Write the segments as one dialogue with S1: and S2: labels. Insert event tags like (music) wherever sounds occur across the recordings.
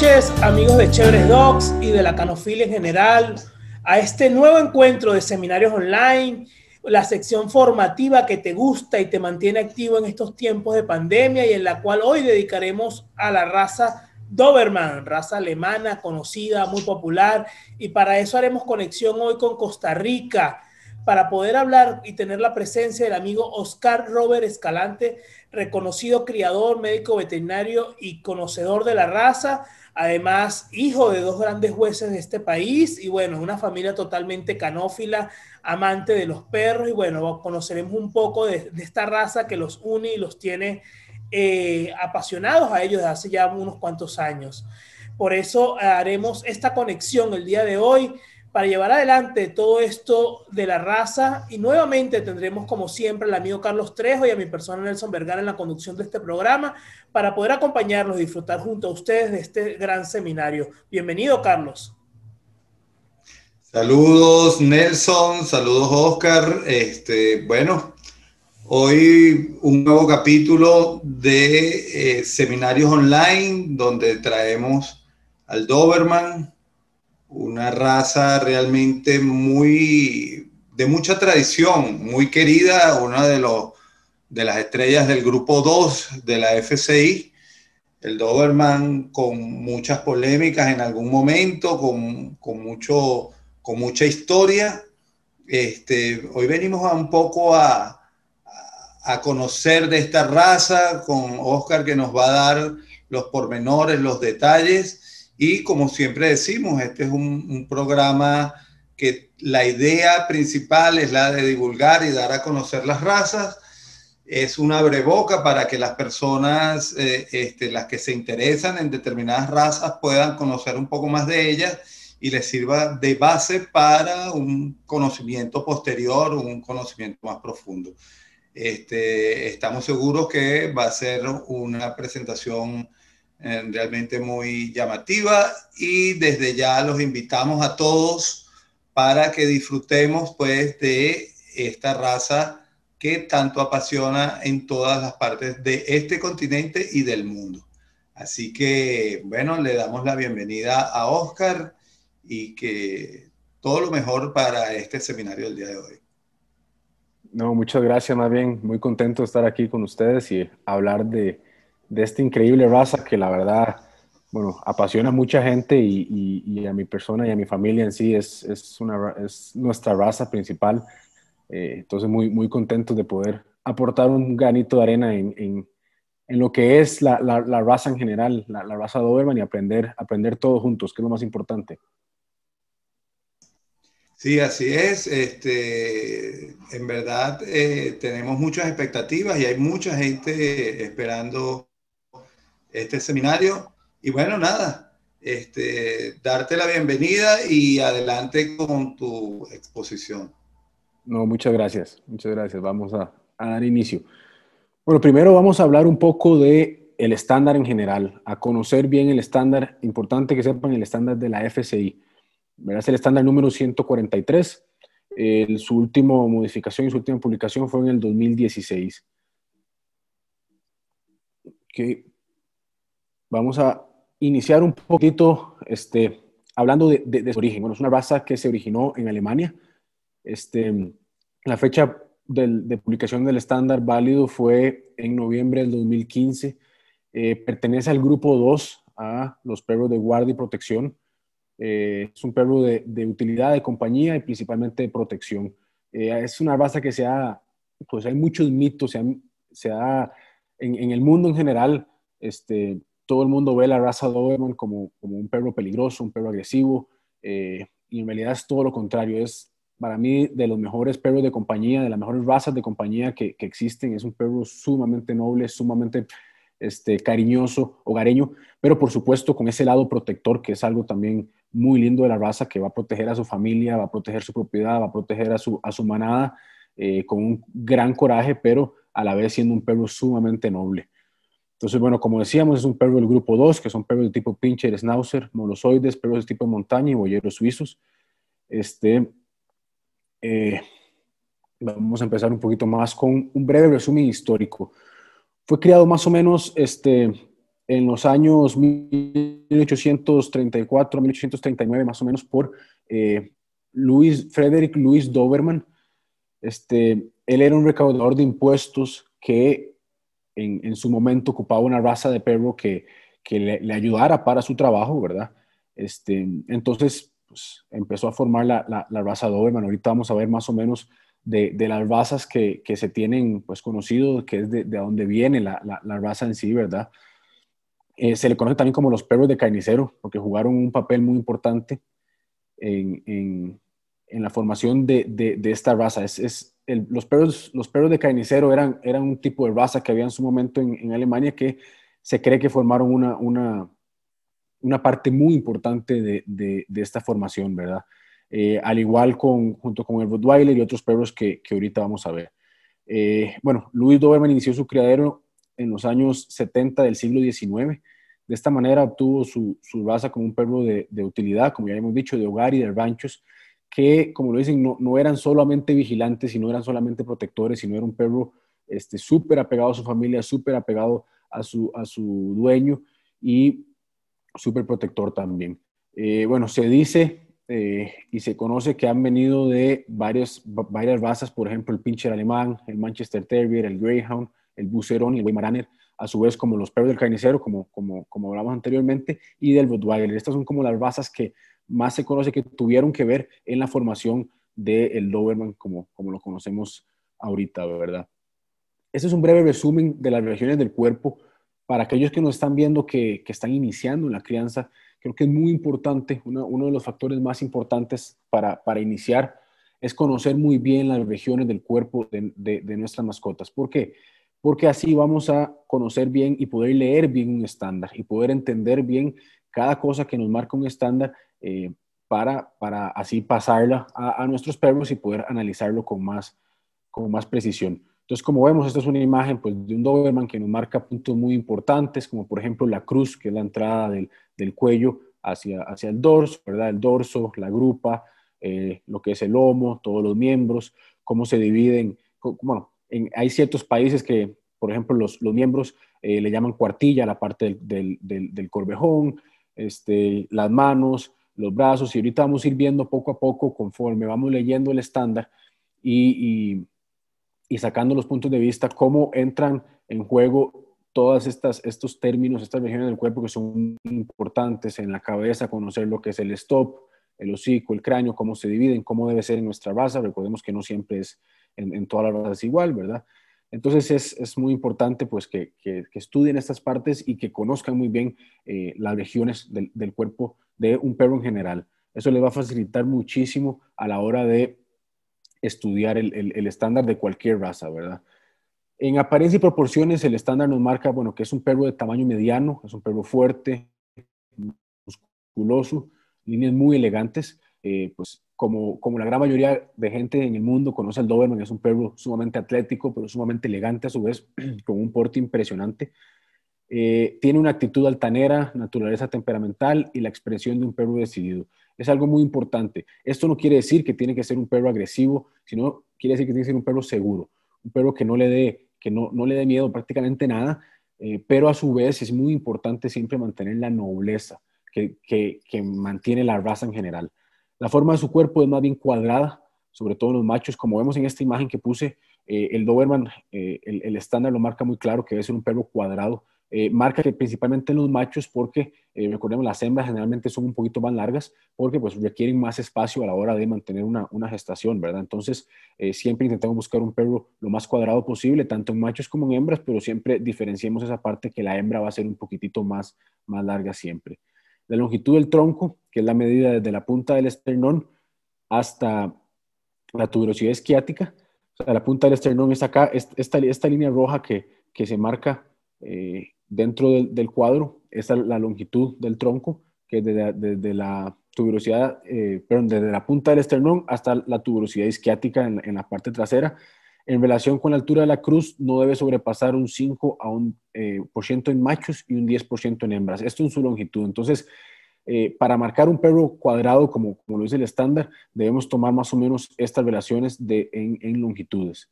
S1: noches, amigos de Chéveres Dogs y de la canofilia en general, a este nuevo encuentro de seminarios online, la sección formativa que te gusta y te mantiene activo en estos tiempos de pandemia y en la cual hoy dedicaremos a la raza Doberman, raza alemana conocida, muy popular, y para eso haremos conexión hoy con Costa Rica para poder hablar y tener la presencia del amigo Oscar Robert Escalante, reconocido criador, médico veterinario y conocedor de la raza, además hijo de dos grandes jueces de este país y bueno, una familia totalmente canófila, amante de los perros y bueno, conoceremos un poco de, esta raza que los une y los tiene eh, apasionados a ellos desde hace ya unos cuantos años. Por eso haremos esta conexión el día de hoy para llevar adelante todo esto de la raza. Y nuevamente tendremos, como siempre, al amigo Carlos Trejo y a mi persona Nelson Vergara en la conducción de este programa para poder acompañarlos y disfrutar junto a ustedes de este gran seminario. Bienvenido, Carlos.
S2: Saludos, Nelson. Saludos, Oscar. Este, bueno, hoy un nuevo capítulo de eh, seminarios online donde traemos al Doberman una raza realmente muy de mucha tradición, muy querida, una de, de las estrellas del grupo 2 de la FCI, el Doberman con muchas polémicas en algún momento, con, mucho, con mucha historia. Este, hoy venimos un poco a, a conocer de esta raza con Oscar que nos va a dar los pormenores, los detalles y como siempre decimos, este es un, programa que la idea principal es la de divulgar y dar a conocer las razas. Es una breboca para que las personas, eh, este, las que se interesan en determinadas razas, puedan conocer un poco más de ellas y les sirva de base para un conocimiento posterior, un conocimiento más profundo. Este, estamos seguros que va a ser una presentación eh, realmente muy llamativa y desde ya los invitamos a todos para que disfrutemos pues de esta raza que tanto apasiona en todas las partes de este continente y del mundo. Así que bueno, le damos la bienvenida a Oscar y que todo lo mejor para este seminario del día de hoy.
S3: No, muchas gracias, más bien muy contento de estar aquí con ustedes y hablar de, de esta increíble raza que la verdad, bueno, apasiona a mucha gente y, y, a mi persona y a mi familia en sí es, es, una, es nuestra raza principal. Eh, entonces, muy, muy contentos de poder aportar un granito de arena en, en, en lo que es la, la, raza en general, la, raza Doberman y aprender, aprender todos juntos, que es lo más importante.
S2: Sí, así es. Este, en verdad, eh, tenemos muchas expectativas y hay mucha gente esperando este seminario. Y bueno, nada, este, darte la bienvenida y adelante con
S3: tu exposición. No, muchas gracias, muchas gracias. Vamos a, dar inicio. Bueno, primero vamos a hablar un poco de el estándar en general, a conocer bien el estándar, importante que sepan el estándar de la FCI. Es el estándar número 143. su última modificación y su última publicación fue en el 2016. Okay. Vamos a iniciar un poquito este, hablando de, su origen. Bueno, es una raza que se originó en Alemania. Este, la fecha de publicación del estándar válido fue en noviembre del 2015. Eh, pertenece al grupo 2, a los perros de guardia y protección. Eh, es un perro de, utilidad, de compañía y principalmente de protección. Eh, es una raza que se ha, pues hay muchos mitos, se ha, se en, en, el mundo en general, este, todo el mundo ve la raza Doberman como, como un perro peligroso, un perro agresivo, eh, y en realidad es todo lo contrario. Es para mí de los mejores perros de compañía, de las mejores razas de compañía que, existen. Es un perro sumamente noble, sumamente este, cariñoso, hogareño, pero por supuesto con ese lado protector que es algo también muy lindo de la raza, que va a proteger a su familia, va a proteger su propiedad, va a proteger a su, manada eh, con un gran coraje, pero a la vez siendo un perro sumamente noble. Entonces, bueno, como decíamos, es un perro del grupo 2, que son perros de tipo pincher, schnauzer, molosoides, perros de tipo montaña y boyeros suizos. Este, eh, vamos a empezar un poquito más con un breve resumen histórico. Fue criado más o menos este, en los años 1834, 1839, más o menos, por eh, Frederick Louis Doberman. Este, él era un recaudador de impuestos que en, su momento ocupaba una raza de perro que, le, ayudara para su trabajo, ¿verdad? Este, entonces pues, empezó a formar la, la, raza Doberman. Ahorita vamos a ver más o menos de, las razas que, se tienen pues, conocido, que es de, de dónde viene la, raza en sí, ¿verdad? Eh, se le conoce también como los perros de carnicero, porque jugaron un papel muy importante en en la formación de, esta raza. Es, los, perros, los perros de carnicero eran, eran un tipo de raza que había en su momento en, Alemania que se cree que formaron una, parte muy importante de, esta formación, ¿verdad? Eh, al igual junto con el Rottweiler y otros perros que, ahorita vamos a ver. Eh, bueno, Luis Doberman inició su criadero en los años 70 del siglo XIX. De esta manera obtuvo su, raza como un perro de, utilidad, como ya hemos dicho, de hogar y de ranchos, que, como lo dicen, no, eran solamente vigilantes y no eran solamente protectores, sino era un perro este, súper apegado a su familia, súper apegado a su, a su dueño y súper protector también. Eh, bueno, se dice eh, y se conoce que han venido de varias, varias razas, por ejemplo, el pincher alemán, el Manchester Terrier, el Greyhound, el Bucerón y el Weimaraner, a su vez como los perros del carnicero, como, como, como hablamos anteriormente, y del Rottweiler. Estas son como las razas que más se conoce que tuvieron que ver en la formación del Doberman como, como lo conocemos ahorita, ¿verdad? Este es un breve resumen de las regiones del cuerpo. Para aquellos que nos están viendo que, están iniciando la crianza, creo que es muy importante, uno, de los factores más importantes para, iniciar es conocer muy bien las regiones del cuerpo de, de, de nuestras mascotas. ¿Por qué? Porque así vamos a conocer bien y poder leer bien un estándar y poder entender bien cada cosa que nos marca un estándar eh, para, para así pasarla a, a, nuestros perros y poder analizarlo con más, con más precisión. Entonces, como vemos, esta es una imagen pues, de un Doberman que nos marca puntos muy importantes, como por ejemplo la cruz, que es la entrada del, del cuello hacia, hacia el dorso, ¿verdad? El dorso, la grupa, eh, lo que es el lomo, todos los miembros, cómo se dividen. Bueno, hay ciertos países que, por ejemplo, los, los miembros eh, le llaman cuartilla, la parte del, del, del, del, corvejón, este, las manos, los brazos y ahorita vamos a ir viendo poco a poco conforme vamos leyendo el estándar y, sacando los puntos de vista, cómo entran en juego todos estos términos, estas regiones del cuerpo que son importantes en la cabeza, conocer lo que es el stop, el hocico, el cráneo, cómo se dividen, cómo debe ser en nuestra base Recordemos que no siempre es en, en todas las razas igual, ¿verdad? Entonces es, muy importante pues que, que, estudien estas partes y que conozcan muy bien eh, las regiones del, del cuerpo de un perro en general. Eso les va a facilitar muchísimo a la hora de estudiar el, estándar de cualquier raza, ¿verdad? En apariencia y proporciones, el estándar nos marca, bueno, que es un perro de tamaño mediano, es un perro fuerte, musculoso, líneas muy elegantes, eh, pues como, como, la gran mayoría de gente en el mundo conoce al Doberman, es un perro sumamente atlético, pero sumamente elegante a su vez, (clears throat) con un porte impresionante. Eh, tiene una actitud altanera, naturaleza temperamental y la expresión de un perro decidido. Es algo muy importante. Esto no quiere decir que tiene que ser un perro agresivo, sino quiere decir que tiene que ser un perro seguro, un perro que no le dé, que no, le dé miedo prácticamente nada, eh, pero a su vez es muy importante siempre mantener la nobleza que, mantiene la raza en general. La forma de su cuerpo es más bien cuadrada, sobre todo en los machos, como vemos en esta imagen que puse, eh, el Doberman, el estándar lo marca muy claro que debe ser un perro cuadrado, eh, marca que principalmente en los machos, porque eh, recordemos, las hembras generalmente son un poquito más largas, porque pues requieren más espacio a la hora de mantener una, una gestación, ¿verdad? Entonces, eh, siempre intentamos buscar un perro lo más cuadrado posible, tanto en machos como en hembras, pero siempre diferenciemos esa parte que la hembra va a ser un poquitito más, más larga siempre. La longitud del tronco, que es la medida desde la punta del esternón hasta la tuberosidad esquiática, o la punta del esternón es acá, esta, esta línea roja que, que se marca eh, dentro del, cuadro, está es la longitud del tronco, que desde, desde la tuberosidad, eh, desde la punta del esternón hasta la tuberosidad isquiática en, la parte trasera. En relación con la altura de la cruz, no debe sobrepasar un 5 a un eh, por ciento en machos y un 10% en hembras. Esto es su longitud. Entonces, para marcar un perro cuadrado, como, lo dice el estándar, debemos tomar más o menos estas relaciones en longitudes.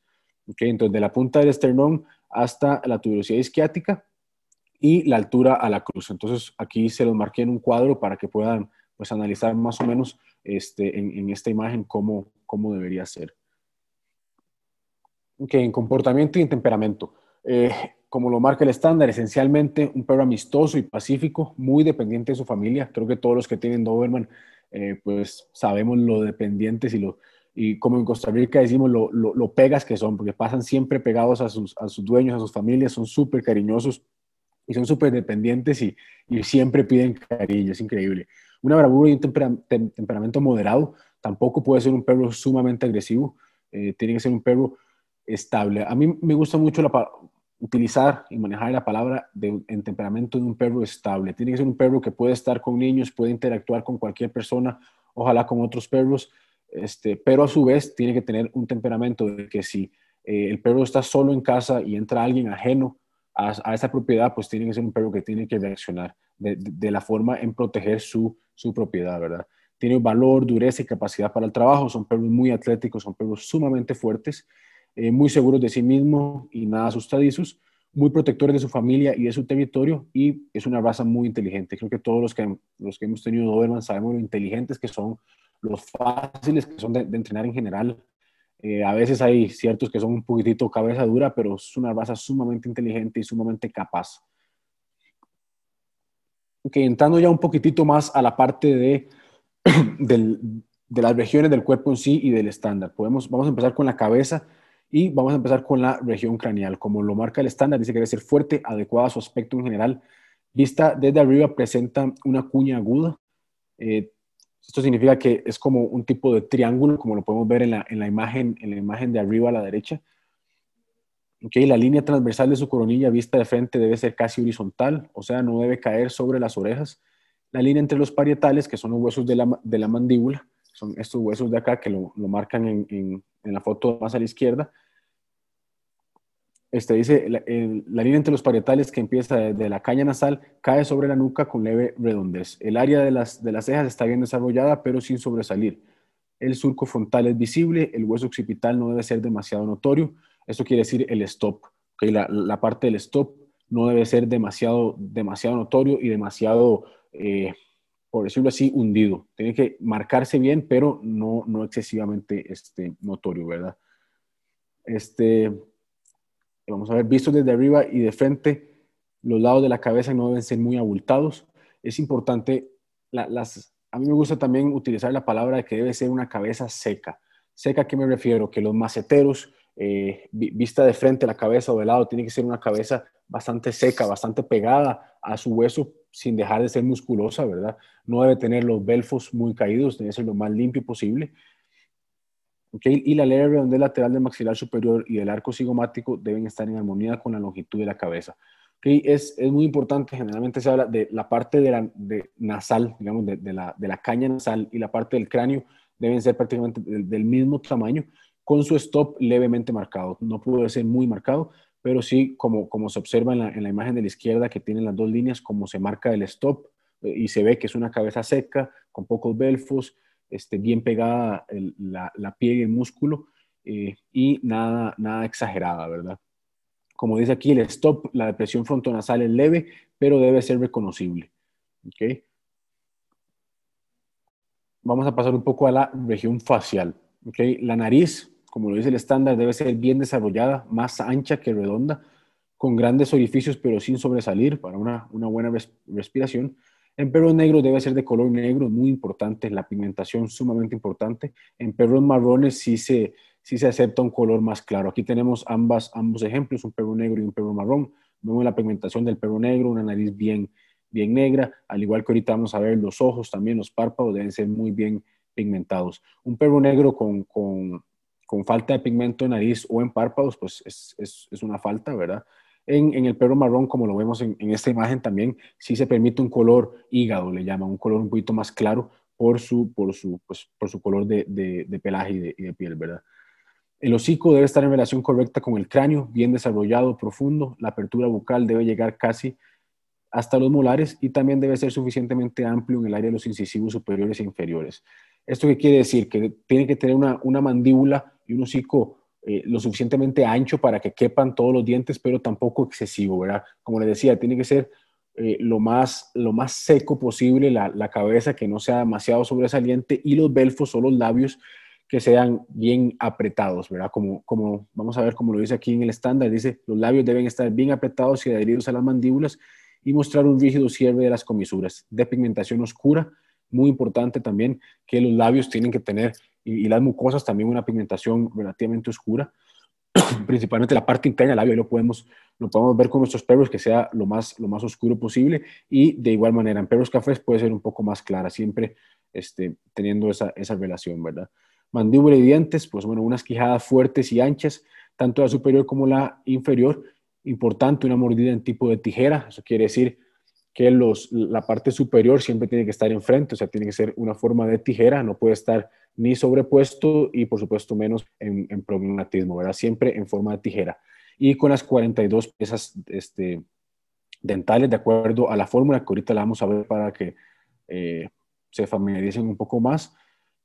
S3: Okay, entonces, de la punta del esternón hasta la tuberosidad isquiática y la altura a la cruz. Entonces, aquí se los marqué en un cuadro para que puedan pues, analizar más o menos este, en, esta imagen cómo, cómo debería ser. Okay, en comportamiento y en temperamento. Eh, como lo marca el estándar, esencialmente un perro amistoso y pacífico, muy dependiente de su familia. Creo que todos los que tienen Doberman, eh, pues sabemos lo dependientes y lo, y como en Costa Rica decimos, lo, lo, pegas que son, porque pasan siempre pegados a sus, a sus dueños, a sus familias, son súper cariñosos y son súper dependientes y, y, siempre piden cariño, es increíble. Una bravura y un temperamento moderado tampoco puede ser un perro sumamente agresivo, eh, tiene que ser un perro estable. A mí me gusta mucho la, utilizar y manejar la palabra de, en temperamento de un perro estable. Tiene que ser un perro que puede estar con niños, puede interactuar con cualquier persona, ojalá con otros perros, este, pero a su vez tiene que tener un temperamento de que si eh, el perro está solo en casa y entra alguien ajeno a, esa propiedad, pues tiene que ser un perro que tiene que reaccionar de, la forma en proteger su, propiedad, ¿verdad? Tiene valor, dureza y capacidad para el trabajo, son perros muy atléticos, son perros sumamente fuertes, eh, muy seguros de sí mismos y nada asustadizos, muy protectores de su familia y de su territorio y es una raza muy inteligente. Creo que todos los que, los que hemos tenido Doberman sabemos lo inteligentes que son, los fáciles que son de, entrenar en general. Eh, a veces hay ciertos que son un poquitito cabeza dura, pero es una raza sumamente inteligente y sumamente capaz. Ok, entrando ya un poquitito más a la parte de, (clears throat) de las regiones del cuerpo en sí y del estándar. Podemos, vamos a empezar con la cabeza y vamos a empezar con la región craneal. Como lo marca el estándar, dice que debe ser fuerte, adecuada a su aspecto en general. Vista desde arriba presenta una cuña aguda, eh, esto significa que es como un tipo de triángulo, como lo podemos ver en la, imagen, en la imagen de arriba a la derecha. Okay, la línea transversal de su coronilla vista de frente debe ser casi horizontal, o sea, no debe caer sobre las orejas. La línea entre los parietales, que son los huesos de la, mandíbula, son estos huesos de acá que lo, marcan en, en la foto más a la izquierda, este dice, la, línea entre los parietales que empieza desde la caña nasal cae sobre la nuca con leve redondez. El área de las, de las cejas está bien desarrollada, pero sin sobresalir. El surco frontal es visible, el hueso occipital no debe ser demasiado notorio. Esto quiere decir el stop, la, parte del stop no debe ser demasiado, demasiado notorio y demasiado, eh, por decirlo así, hundido. Tiene que marcarse bien, pero no, no excesivamente este, notorio, ¿verdad? Este, vamos a ver, visto desde arriba y de frente, los lados de la cabeza no deben ser muy abultados. Es importante, a mí me gusta también utilizar la palabra de que debe ser una cabeza seca. Seca, ¿a qué me refiero? Que los maceteros, eh, vista de frente la cabeza o de lado, tiene que ser una cabeza bastante seca, bastante pegada a su hueso sin dejar de ser musculosa, ¿verdad? No debe tener los belfos muy caídos, tiene que ser lo más limpio posible y la donde redondez lateral del maxilar superior y del arco cigomático deben estar en armonía con la longitud de la cabeza. Es, muy importante, generalmente se habla de la parte de la, nasal, digamos, de, la, caña nasal y la parte del cráneo deben ser prácticamente del, mismo tamaño, con su stop levemente marcado. No puede ser muy marcado, pero sí, como, se observa en la, en la, imagen de la izquierda que tienen las dos líneas, como se marca el stop eh, y se ve que es una cabeza seca, con pocos belfos, este, bien pegada la, la, piel y el músculo eh, y nada, exagerada, ¿verdad? Como dice aquí el stop, la depresión frontonasal es leve, pero debe ser reconocible. Vamos a pasar un poco a la región facial. La nariz, como lo dice el estándar, debe ser bien desarrollada, más ancha que redonda, con grandes orificios pero sin sobresalir para una, buena respiración en perros negros debe ser de color negro, muy importante, la pigmentación sumamente importante. En perros marrones sí se, sí se acepta un color más claro. Aquí tenemos ambas, ambos ejemplos, un perro negro y un perro marrón. Vemos la pigmentación del perro negro, una nariz bien, bien negra, al igual que ahorita vamos a ver los ojos, también los párpados deben ser muy bien pigmentados. Un perro negro con, con, con falta de pigmento en nariz o en párpados, pues es, es, es una falta, ¿verdad? En, el perro marrón, como lo vemos en, esta imagen también, sí se permite un color hígado, le llaman, un color un poquito más claro por su, por su, pues, por su color de, pelaje y de, piel, ¿verdad? El hocico debe estar en relación correcta con el cráneo, bien desarrollado, profundo. La apertura bucal debe llegar casi hasta los molares y también debe ser suficientemente amplio en el área de los incisivos superiores e inferiores. ¿Esto qué quiere decir? Que tiene que tener una, una mandíbula y un hocico eh, lo suficientemente ancho para que quepan todos los dientes, pero tampoco excesivo, ¿verdad? Como les decía, tiene que ser eh, lo, más, lo más seco posible, la, cabeza que no sea demasiado sobresaliente y los belfos o los labios que sean bien apretados, ¿verdad? Como, como vamos a ver como lo dice aquí en el estándar, dice, los labios deben estar bien apretados y adheridos a las mandíbulas y mostrar un rígido cierre de las comisuras, de pigmentación oscura, muy importante también que los labios tienen que tener y, las mucosas también una pigmentación relativamente oscura, (clears throat) principalmente la parte interna del labio, lo podemos, lo podemos ver con nuestros perros que sea lo más, lo más oscuro posible y de igual manera en perros cafés puede ser un poco más clara, siempre este, teniendo esa, esa relación, ¿verdad? Mandíbula y dientes, pues bueno, unas quijadas fuertes y anchas, tanto la superior como la inferior, importante una mordida en tipo de tijera, eso quiere decir que los, la parte superior siempre tiene que estar enfrente, o sea, tiene que ser una forma de tijera, no puede estar ni sobrepuesto y por supuesto menos en, en problematismo, ¿verdad? Siempre en forma de tijera. Y con las 42 piezas este, dentales, de acuerdo a la fórmula que ahorita la vamos a ver para que eh, se familiaricen un poco más,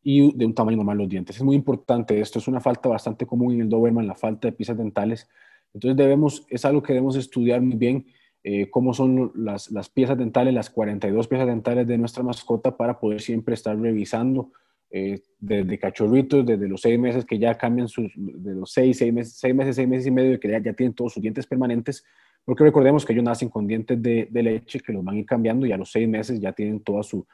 S3: y de un tamaño normal los dientes. Es muy importante esto, es una falta bastante común en el Doberman, la falta de piezas dentales. Entonces debemos, es algo que debemos estudiar muy bien eh, cómo son las, las, piezas dentales, las 42 piezas dentales de nuestra mascota para poder siempre estar revisando eh, desde cachorritos, desde los seis meses que ya cambian sus, de los seis, seis meses, seis meses, seis meses y medio que ya, ya tienen todos sus dientes permanentes, porque recordemos que ellos nacen con dientes de, leche que los van a ir cambiando y a los seis meses ya tienen toda su,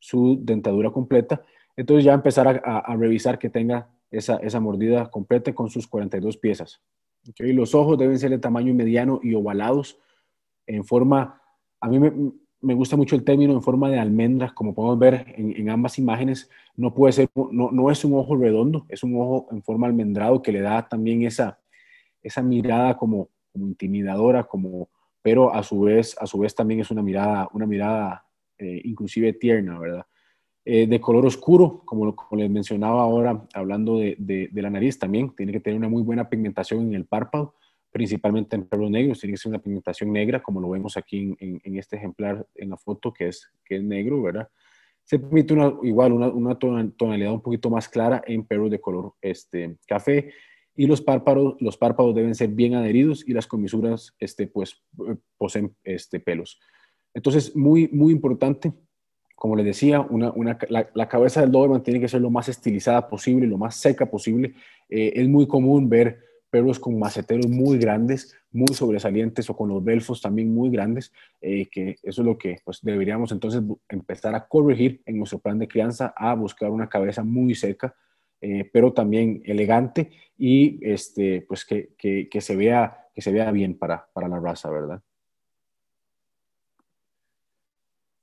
S3: su dentadura completa. Entonces ya empezar a, revisar que tenga esa, esa, mordida completa con sus 42 piezas. Los ojos deben ser de tamaño mediano y ovalados en forma, a mí me, gusta mucho el término en forma de almendra, como podemos ver en, ambas imágenes, no puede ser, no, es un ojo redondo, es un ojo en forma almendrado que le da también esa, esa mirada como, intimidadora, como, pero a su vez, a su vez también es una mirada, una mirada eh, inclusive tierna, ¿verdad? Eh, de color oscuro, como, les mencionaba ahora, hablando de la nariz también, tiene que tener una muy buena pigmentación en el párpado principalmente en perros negros, tiene que ser una pigmentación negra, como lo vemos aquí en, este ejemplar en la foto, que es, que es negro, ¿verdad? Se permite una, igual una, tonalidad un poquito más clara en perros de color este, café y los párpados, los párpados deben ser bien adheridos y las comisuras este, pues, eh, poseen este, pelos. Entonces, muy, muy importante, como les decía, la, cabeza del Doberman tiene que ser lo más estilizada posible, lo más seca posible. Eh, es muy común ver perros con maceteros muy grandes, muy sobresalientes o con los belfos también muy grandes, eh, que eso es lo que pues, deberíamos entonces empezar a corregir en nuestro plan de crianza, a buscar una cabeza muy seca, eh, pero también elegante y este, pues que, que, se vea, que se vea bien para, para la raza, ¿verdad?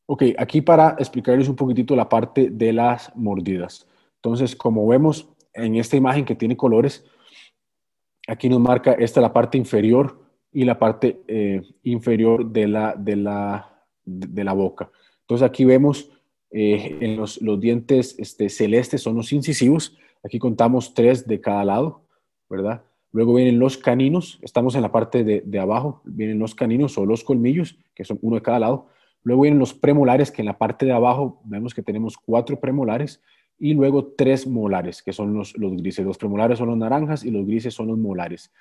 S3: Ok, aquí para explicarles un poquitito la parte de las mordidas. Entonces, como vemos en esta imagen que tiene colores, aquí nos marca esta la parte inferior y la parte eh, inferior de la, de, la, boca. Entonces aquí vemos eh, en los, dientes este, celestes son los incisivos. Aquí contamos tres de cada lado, ¿verdad? Luego vienen los caninos, estamos en la parte de, de abajo, vienen los caninos o los colmillos, que son uno de cada lado. Luego vienen los premolares, que en la parte de abajo vemos que tenemos cuatro premolares y luego tres molares, que son los, los grises. Los premolares son los naranjas y los grises son los molares.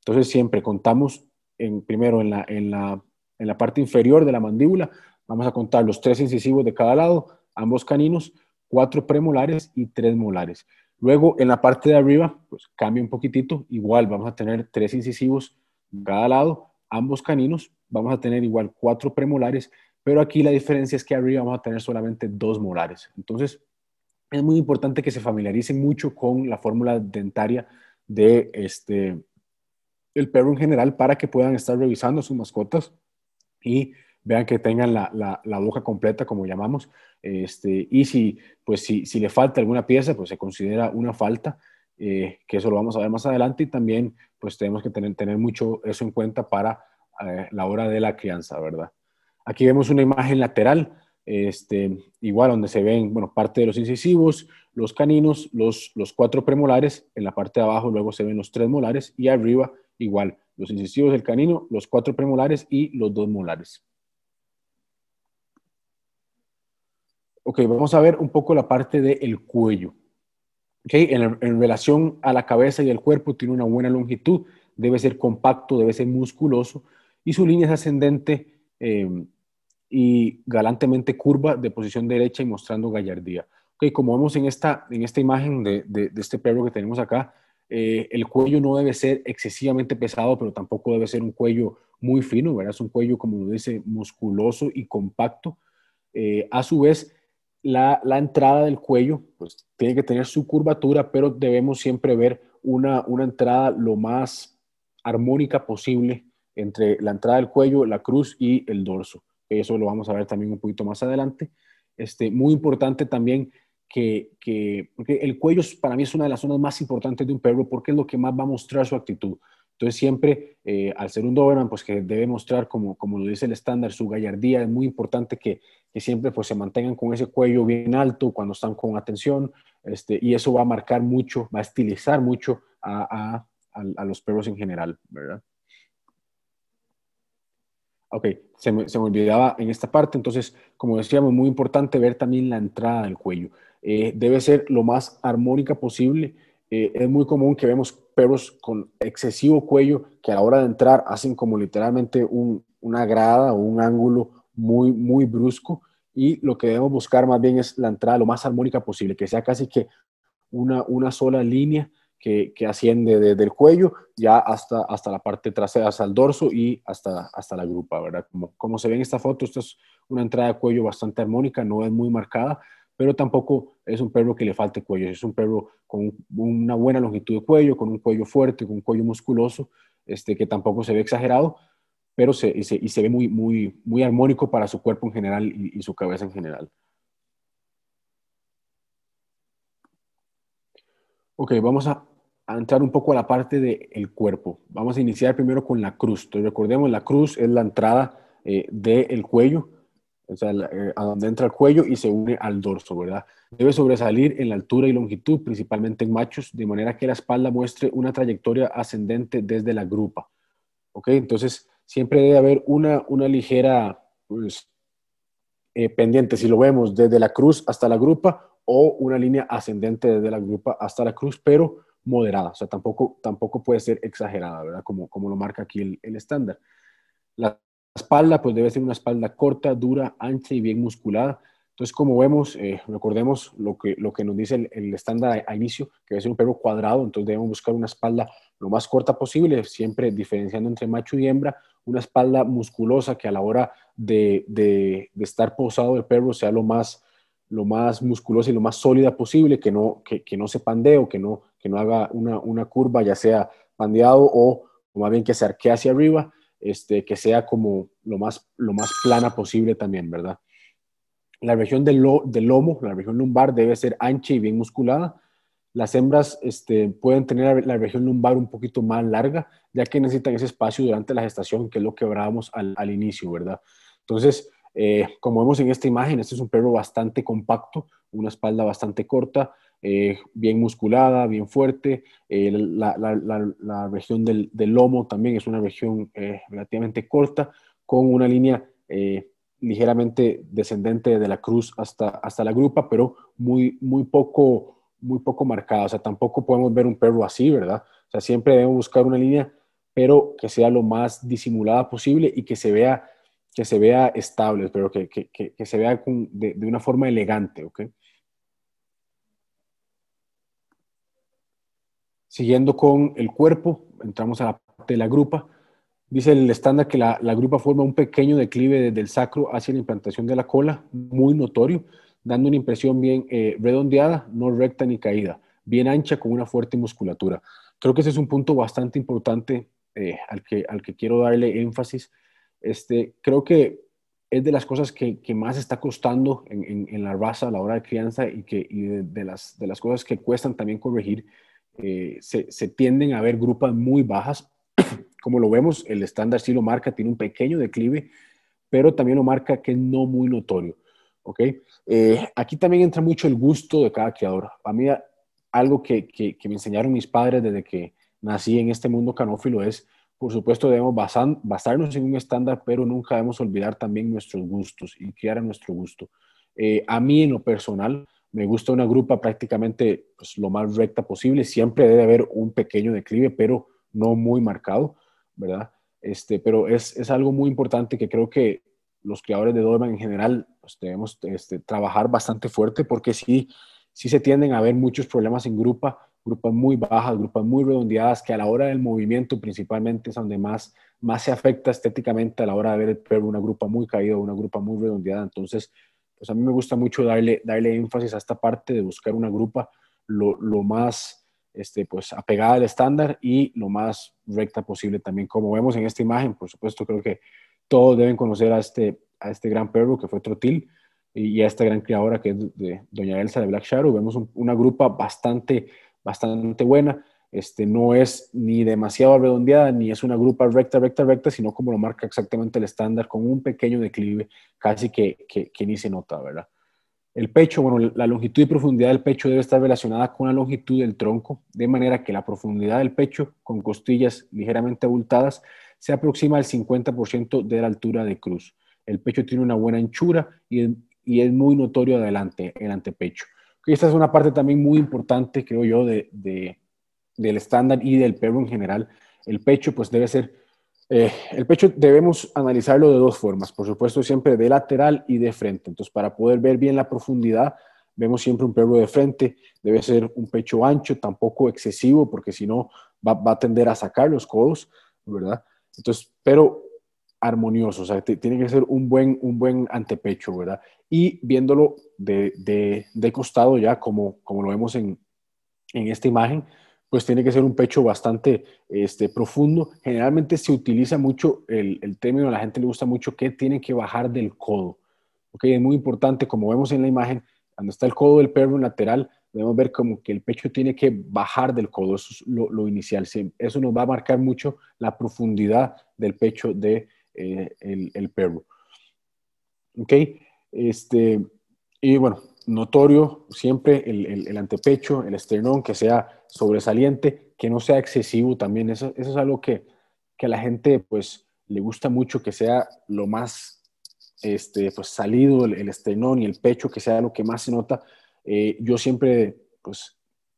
S3: Entonces siempre contamos en, primero en la, en, la, en la parte inferior de la mandíbula, vamos a contar los tres incisivos de cada lado, ambos caninos, cuatro premolares y tres molares. Luego en la parte de arriba, pues cambia un poquitito, igual vamos a tener tres incisivos de cada lado, ambos caninos, vamos a tener igual cuatro premolares, pero aquí la diferencia es que arriba vamos a tener solamente dos molares. Entonces, es muy importante que se familiaricen mucho con la fórmula dentaria de este el perro en general para que puedan estar revisando sus mascotas y vean que tengan la, la, la boca completa como llamamos este, y si pues si, si, le falta alguna pieza pues se considera una falta eh, que eso lo vamos a ver más adelante y también pues tenemos que tener, tener mucho eso en cuenta para eh, la hora de la crianza verdad aquí vemos una imagen lateral este, igual donde se ven, bueno, parte de los incisivos, los caninos, los, los cuatro premolares, en la parte de abajo luego se ven los tres molares y arriba igual, los incisivos del canino, los cuatro premolares y los dos molares. Ok, vamos a ver un poco la parte del cuello. Okay, en, relación a la cabeza y el cuerpo tiene una buena longitud, debe ser compacto, debe ser musculoso y su línea es ascendente eh, y galantemente curva de posición derecha y mostrando gallardía. como vemos en esta, en esta imagen de, este perro que tenemos acá, eh, el cuello no debe ser excesivamente pesado, pero tampoco debe ser un cuello muy fino, ¿verdad? Es un cuello, como lo dice, musculoso y compacto. Eh, a su vez, la, la, entrada del cuello, pues tiene que tener su curvatura, pero debemos siempre ver una, una entrada lo más armónica posible entre la entrada del cuello, la cruz y el dorso eso lo vamos a ver también un poquito más adelante. Este, muy importante también que, porque el cuello para mí es una de las zonas más importantes de un perro porque es lo que más va a mostrar su actitud. Entonces siempre eh, al ser un Doberman, pues que debe mostrar, como, como lo dice el estándar, su gallardía, es muy importante que, siempre pues se mantengan con ese cuello bien alto cuando están con atención este, y eso va a marcar mucho, va a estilizar mucho a, a los perros en general, ¿verdad? Ok, se me, olvidaba en esta parte, entonces, como decíamos, muy importante ver también la entrada del cuello. Eh, debe ser lo más armónica posible. Eh, es muy común que vemos perros con excesivo cuello que a la hora de entrar hacen como literalmente una grada o un ángulo muy, muy brusco y lo que debemos buscar más bien es la entrada lo más armónica posible, que sea casi que una sola línea que, asciende desde el cuello ya hasta, hasta la parte trasera, hasta el dorso y hasta, hasta la grupa, ¿verdad? Como, como se ve en esta foto, esta es una entrada de cuello bastante armónica, no es muy marcada, pero tampoco es un perro que le falte cuello, es un perro con una buena longitud de cuello, con un cuello fuerte, con un cuello musculoso, este, que tampoco se ve exagerado, pero se, y se, ve muy, muy, muy armónico para su cuerpo en general y, y su cabeza en general. Ok, vamos a, a entrar un poco a la parte del cuerpo. Vamos a iniciar primero con la cruz. Entonces, recordemos, la cruz es la entrada eh, del cuello, o sea, eh, a donde entra el cuello y se une al dorso, ¿verdad? Debe sobresalir en la altura y longitud, principalmente en machos, de manera que la espalda muestre una trayectoria ascendente desde la grupa. ¿Ok? Entonces, siempre debe haber una, una ligera pues, eh, pendiente, si lo vemos, desde la cruz hasta la grupa o una línea ascendente desde la grupa hasta la cruz, pero moderada, o sea, tampoco, tampoco puede ser exagerada, ¿verdad? Como, como lo marca aquí el, estándar. La espalda, pues debe ser una espalda corta, dura, ancha y bien musculada. Entonces, como vemos, eh, recordemos lo que, lo que nos dice el, estándar a, inicio, que debe ser un perro cuadrado, entonces debemos buscar una espalda lo más corta posible, siempre diferenciando entre macho y hembra, una espalda musculosa que a la hora de, de estar posado el perro sea lo más lo más musculosa y lo más sólida posible, que no, que, no se pandee o que no, que no haga una, curva, ya sea pandeado o, o más bien que se arquee hacia arriba, este, que sea como lo más, lo más plana posible también, ¿verdad? La región del, lomo, la región lumbar, debe ser ancha y bien musculada. Las hembras este, pueden tener la región lumbar un poquito más larga, ya que necesitan ese espacio durante la gestación, que es lo que hablábamos al, al inicio, ¿verdad? Entonces, eh, como vemos en esta imagen, este es un perro bastante compacto, una espalda bastante corta, eh, bien musculada, bien fuerte. Eh, la, región del, lomo también es una región relativamente corta, con una línea ligeramente descendente de la cruz hasta, la grupa, pero muy, muy, poco, muy poco marcada. O sea, tampoco podemos ver un perro así, ¿verdad? O sea, siempre debemos buscar una línea, pero que sea lo más disimulada posible y que se vea que se vea estable, pero que, que, que, se vea de, de, una forma elegante, Siguiendo con el cuerpo, entramos a la parte de la grupa. Dice el estándar que la, la grupa forma un pequeño declive desde el sacro hacia la implantación de la cola, muy notorio, dando una impresión bien eh, redondeada, no recta ni caída, bien ancha con una fuerte musculatura. Creo que ese es un punto bastante importante eh, al, que, al que quiero darle énfasis este, creo que es de las cosas que, más está costando en, la raza a la hora de crianza y, que, de, las, cosas que cuestan también corregir. Eh, se, tienden a ver grupas muy bajas. (clears throat) Como lo vemos, el estándar sí lo marca, tiene un pequeño declive, pero también lo marca que no muy notorio. ¿ok? Eh, aquí también entra mucho el gusto de cada criador. A mí algo que me enseñaron mis padres desde que nací en este mundo canófilo es por supuesto, debemos basarnos en un estándar, pero nunca debemos olvidar también nuestros gustos y crear a nuestro gusto. Eh, a mí, en lo personal, me gusta una grupa prácticamente pues, lo más recta posible. Siempre debe haber un pequeño declive, pero no muy marcado, ¿verdad? Este, pero es, algo muy importante que creo que los creadores de Doberman en general pues, debemos este, trabajar bastante fuerte porque sí, sí se tienden a ver muchos problemas en grupa grupas muy bajas, grupas muy redondeadas, que a la hora del movimiento principalmente es donde más, más se afecta estéticamente a la hora de ver el perro, una grupa muy caída, una grupa muy redondeada. Entonces, pues a mí me gusta mucho darle, darle énfasis a esta parte de buscar una grupa lo, lo más este, pues, apegada al estándar y lo más recta posible también. Como vemos en esta imagen, por supuesto, creo que todos deben conocer a este, a este gran perro que fue Trotil y a esta gran criadora que es de, Doña Elsa de Black Shadow. Vemos una grupa bastante bastante buena. Este, no es ni demasiado redondeada, ni es una grupa recta, recta, recta, sino como lo marca exactamente el estándar, con un pequeño declive casi que, que, ni se nota, ¿verdad? El pecho, bueno, la longitud y profundidad del pecho debe estar relacionada con la longitud del tronco, de manera que la profundidad del pecho, con costillas ligeramente abultadas, se aproxima al 50% de la altura de cruz. El pecho tiene una buena anchura y, y es muy notorio adelante, el antepecho esta es una parte también muy importante, creo yo, de, del estándar y del perro en general. El pecho, pues debe ser, eh, el pecho debemos analizarlo de dos formas, por supuesto, siempre de lateral y de frente. Entonces, para poder ver bien la profundidad, vemos siempre un perro de frente, debe ser un pecho ancho, tampoco excesivo, porque si no, va, a tender a sacar los codos, ¿verdad? Entonces, pero armonioso, o sea, tiene que ser un buen, un buen antepecho, ¿verdad? y viéndolo de, de, de costado ya como, como lo vemos en, en, esta imagen, pues tiene que ser un pecho bastante este, profundo. Generalmente se utiliza mucho el, el término, a la gente le gusta mucho que tiene que bajar del codo. es muy importante, como vemos en la imagen, cuando está el codo del perro lateral, debemos ver como que el pecho tiene que bajar del codo, eso es lo, lo inicial, eso nos va a marcar mucho la profundidad del pecho del de, eh, el, perro. Ok. Este, y bueno, notorio siempre el, el, antepecho, el esternón, que sea sobresaliente, que no sea excesivo también. Eso, eso es algo que, que, a la gente pues le gusta mucho, que sea lo más este, pues, salido el, esternón y el pecho, que sea lo que más se nota. Eh, yo siempre pues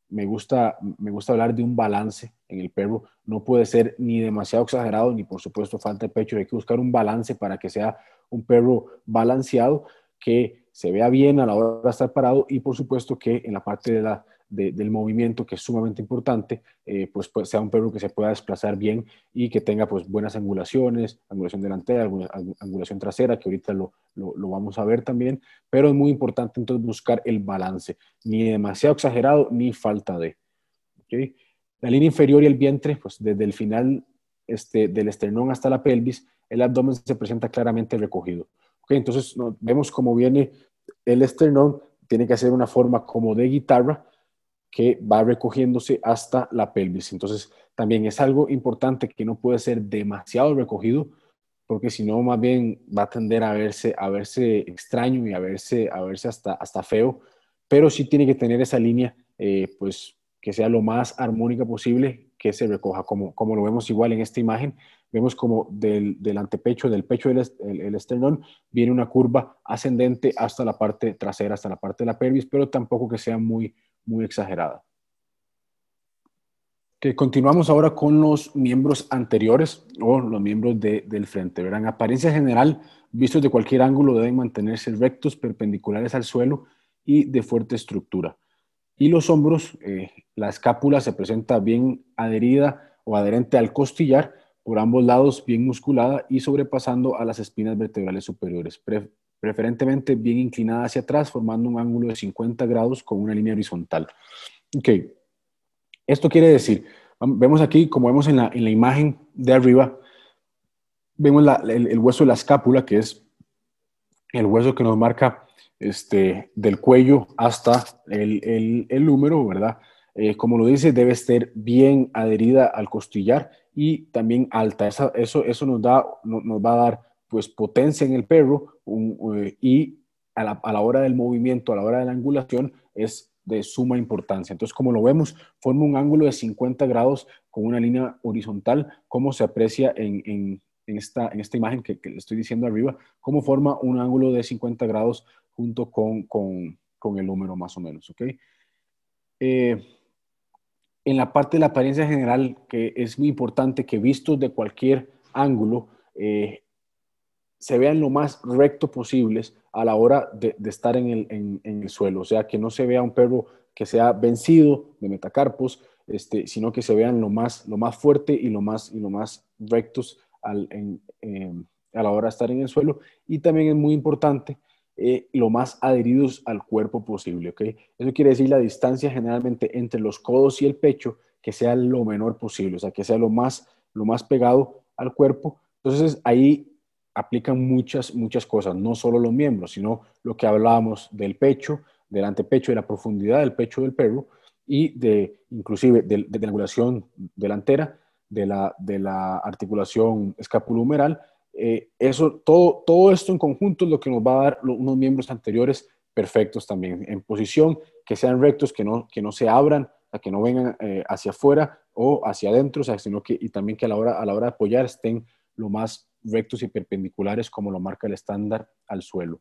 S3: me gusta, me gusta hablar de un balance en el perro. No puede ser ni demasiado exagerado, ni por supuesto falta de pecho. Hay que buscar un balance para que sea un perro balanceado que se vea bien a la hora de estar parado y por supuesto que en la parte del movimiento, que es sumamente importante, eh, pues, pues, sea un perro que se pueda desplazar bien y que tenga pues buenas angulaciones, angulación delantera, angulación trasera, que ahorita lo, vamos a ver también, pero es muy importante entonces buscar el balance, ni demasiado exagerado ni falta de. La línea inferior y el vientre, pues desde el final este, del esternón hasta la pelvis, el abdomen se presenta claramente recogido entonces vemos cómo viene el esternón, tiene que hacer una forma como de guitarra que va recogiéndose hasta la pelvis. Entonces también es algo importante que no puede ser demasiado recogido porque si no más bien va a tender a verse, a verse extraño y a verse, a verse hasta, hasta feo, pero sí tiene que tener esa línea eh, pues que sea lo más armónica posible, que se recoja como lo vemos igual en esta imagen, vemos como del, antepecho, del pecho del el, esternón, viene una curva ascendente hasta la parte trasera, hasta la parte de la pelvis, pero tampoco que sea muy, muy exagerada. Que continuamos ahora con los miembros anteriores o los miembros del frente. Verán, apariencia general, vistos de cualquier ángulo, deben mantenerse rectos, perpendiculares al suelo y de fuerte estructura. Y los hombros, eh, la escápula se presenta bien adherida o adherente al costillar por ambos lados bien musculada y sobrepasando a las espinas vertebrales superiores, preferentemente bien inclinada hacia atrás, formando un ángulo de 50 grados con una línea horizontal. Ok, esto quiere decir, vemos aquí, como vemos en la, imagen de arriba, vemos el, hueso de la escápula, que es el hueso que nos marca este, del cuello hasta el, el, el húmero, ¿verdad? Eh, como lo dice, debe estar bien adherida al costillar y también alta. eso eso nos, da, nos va a dar pues, potencia en el perro eh, y a la, a la, hora del movimiento, a la hora de la angulación, es de suma importancia. Entonces, como lo vemos, forma un ángulo de 50 grados con una línea horizontal, como se aprecia en, en, esta, en esta imagen que, le estoy diciendo arriba, como forma un ángulo de 50 grados junto con, con, con el húmero más o menos. ¿ok? Eh, en la parte de la apariencia general, que es muy importante que vistos de cualquier ángulo, eh, se vean lo más recto posibles a la hora de, estar en el, en, el, suelo. O sea, que no se vea un perro que sea vencido de metacarpos, este, sino que se vean lo más, lo más fuerte y lo más, y lo más rectos al, en, eh, a la hora de estar en el suelo. Y también es muy importante eh, lo más adheridos al cuerpo posible, Eso quiere decir la distancia generalmente entre los codos y el pecho que sea lo menor posible, o sea, que sea lo más, pegado al cuerpo. Entonces ahí aplican muchas, muchas cosas, no solo los miembros, sino lo que hablábamos del pecho, del antepecho, de la profundidad del pecho del perro y de inclusive de, la angulación delantera, de la, de la articulación escapulohumeral eh, eso, todo, todo esto en conjunto es lo que nos va a dar unos miembros anteriores perfectos también, en posición, que sean rectos, que no, que no se abran, a que no vengan eh, hacia afuera o hacia adentro, sino que, y también que a la, hora, a la hora de apoyar estén lo más rectos y perpendiculares como lo marca el estándar al suelo.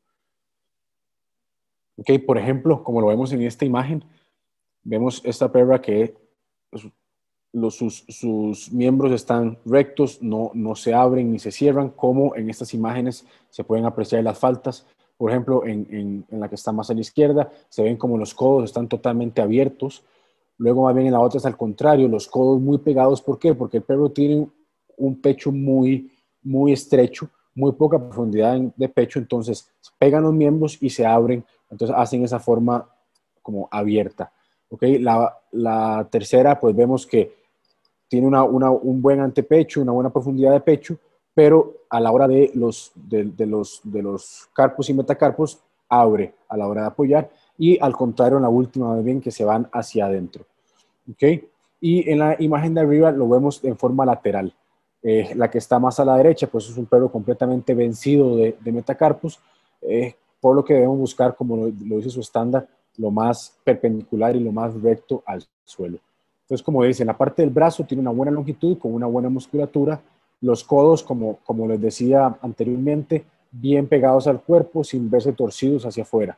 S3: Ok, por ejemplo, como lo vemos en esta imagen, vemos esta perra que pues, los, sus, sus, miembros están rectos, no, no se abren ni se cierran, como en estas imágenes se pueden apreciar las faltas. Por ejemplo, en, en, la que está más a la izquierda, se ven como los codos están totalmente abiertos. Luego, más bien en la otra es al contrario, los codos muy pegados. ¿Por qué? Porque el perro tiene un pecho muy, muy estrecho, muy poca profundidad de pecho, entonces pegan los miembros y se abren, entonces hacen esa forma como abierta. ¿ok? La, la tercera, pues vemos que tiene un buen antepecho, una buena profundidad de pecho, pero a la hora de los, de, carpos y metacarpos abre a la hora de apoyar y al contrario en la última bien que se van hacia adentro. ¿Okay? Y en la imagen de arriba lo vemos en forma lateral. Eh, la que está más a la derecha, pues es un perro completamente vencido de, de metacarpus, eh, por lo que debemos buscar, como lo dice su estándar, lo más perpendicular y lo más recto al suelo. Entonces, como dicen, la parte del brazo tiene una buena longitud con una buena musculatura, los codos, como, como les decía anteriormente, bien pegados al cuerpo sin verse torcidos hacia afuera.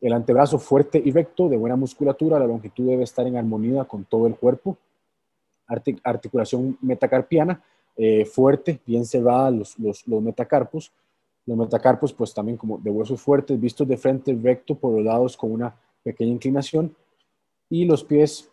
S3: El antebrazo fuerte y recto, de buena musculatura, la longitud debe estar en armonía con todo el cuerpo. Articulación metacarpiana, eh, fuerte, bien cerrada los, los, los, metacarpos. Los metacarpos, pues también como de huesos fuertes, vistos de frente, recto, por los lados con una pequeña inclinación. Y los pies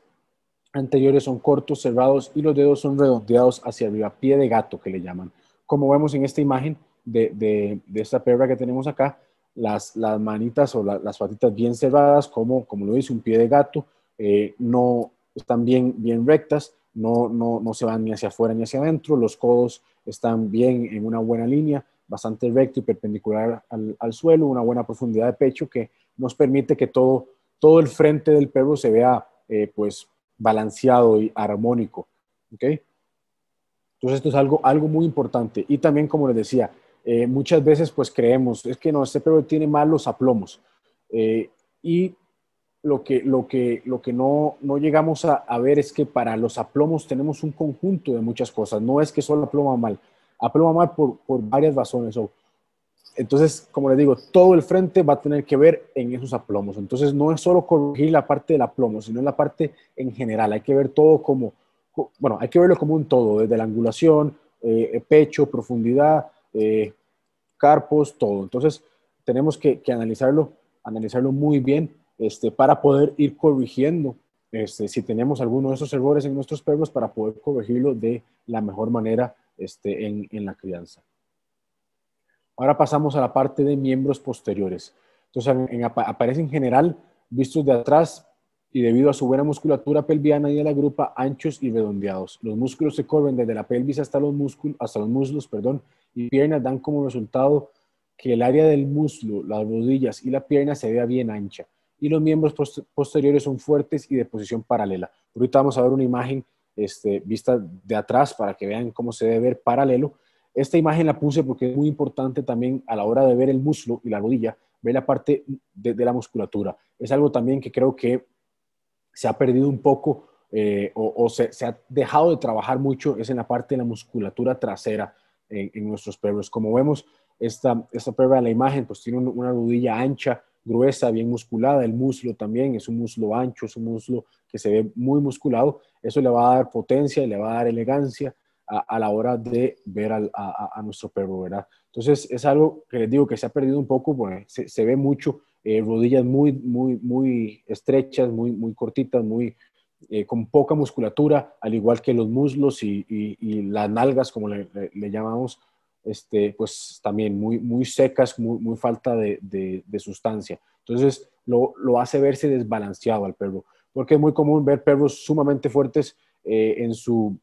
S3: anteriores son cortos, cerrados y los dedos son redondeados hacia arriba, pie de gato que le llaman. Como vemos en esta imagen de, de, esta perra que tenemos acá, las, las manitas o las patitas bien cerradas, como, como lo dice, un pie de gato, eh, no están bien, bien rectas, no, no, se van ni hacia afuera ni hacia adentro, los codos están bien en una buena línea, bastante recto y perpendicular al, suelo, una buena profundidad de pecho que nos permite que todo, todo el frente del perro se vea eh, pues balanceado y armónico. Entonces esto es algo, algo muy importante. Y también, como les decía, eh, muchas veces pues creemos, es que no, este perro tiene los aplomos. Eh, y lo que, lo que, lo que no, no llegamos a, ver es que para los aplomos tenemos un conjunto de muchas cosas. No es que solo aploma mal, aploma mal por, por varias razones. O, entonces, como les digo, todo el frente va a tener que ver en esos aplomos. Entonces, no es solo corregir la parte del aplomo, sino la parte en general. Hay que ver todo como, bueno, hay que verlo como un todo, desde la angulación, eh, eh, pecho, profundidad, eh, carpos, todo. Entonces, tenemos que, analizarlo, analizarlo muy bien este, para poder ir corrigiendo. Este, si tenemos alguno de esos errores en nuestros perros, para poder corregirlo de la mejor manera este, en la crianza. Ahora pasamos a la parte de miembros posteriores. Entonces en, en, aparece en general vistos de atrás y debido a su buena musculatura pelviana y de la grupa, anchos y redondeados. Los músculos se corren desde la pelvis hasta los, músculos, hasta los muslos perdón, y piernas dan como resultado que el área del muslo, las rodillas y la pierna se vea bien ancha y los miembros posteriores son fuertes y de posición paralela. Ahorita vamos a ver una imagen este, vista de atrás para que vean cómo se debe ver paralelo esta imagen la puse porque es muy importante también a la hora de ver el muslo y la rodilla, ver la parte de, la musculatura. Es algo también que creo que se ha perdido un poco eh, o, se, ha dejado de trabajar mucho, es en la parte de la musculatura trasera en, nuestros perros. Como vemos, esta, esta perra de la imagen pues, tiene una rodilla ancha, gruesa, bien musculada, el muslo también es un muslo ancho, es un muslo que se ve muy musculado, eso le va a dar potencia, le va a dar elegancia, a, la hora de ver a, nuestro perro, ¿verdad? Entonces es algo que les digo que se ha perdido un poco, bueno, pues, se, ve mucho, eh, rodillas muy, muy, muy estrechas, muy, muy cortitas, muy, eh, con poca musculatura, al igual que los muslos y, las nalgas, como le, llamamos, este, pues también muy, muy secas, muy, muy falta de, sustancia. Entonces lo, hace verse desbalanceado al perro, porque es muy común ver perros sumamente fuertes eh, en su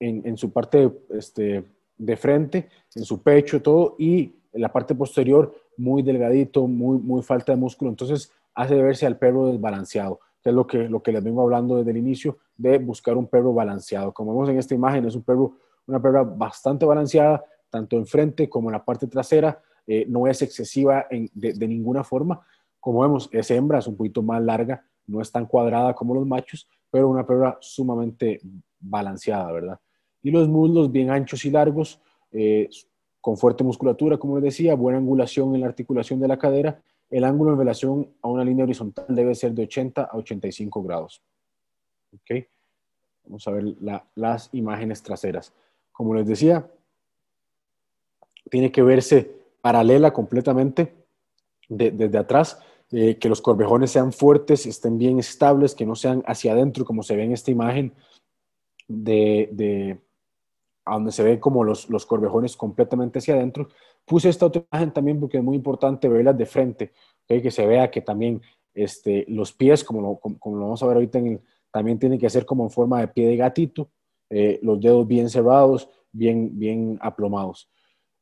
S3: en, su parte este, de frente, en su pecho, todo, y en la parte posterior muy delgadito, muy, muy falta de músculo. Entonces hace verse al perro desbalanceado, que es lo que, lo que les vengo hablando desde el inicio, de buscar un perro balanceado. Como vemos en esta imagen, es un perro, una perra bastante balanceada, tanto en frente como en la parte trasera, eh, no es excesiva en, de, de, ninguna forma. Como vemos, es hembra, es un poquito más larga, no es tan cuadrada como los machos, pero una perra sumamente balanceada, ¿verdad? y los muslos bien anchos y largos, eh, con fuerte musculatura, como les decía, buena angulación en la articulación de la cadera. El ángulo en relación a una línea horizontal debe ser de 80 a 85 grados. Vamos a ver las imágenes traseras. Como les decía, tiene que verse paralela completamente desde atrás, eh, que los corvejones sean fuertes, estén bien estables, que no sean hacia adentro como se ve en esta imagen de donde se ve como los, los corvejones completamente hacia adentro. Puse esta otra imagen también porque es muy importante verlas de frente, que se vea que también este, los pies, como lo, como, lo vamos a ver ahorita, también tienen que ser como en forma de pie de gatito, eh, los dedos bien cerrados, bien, bien aplomados.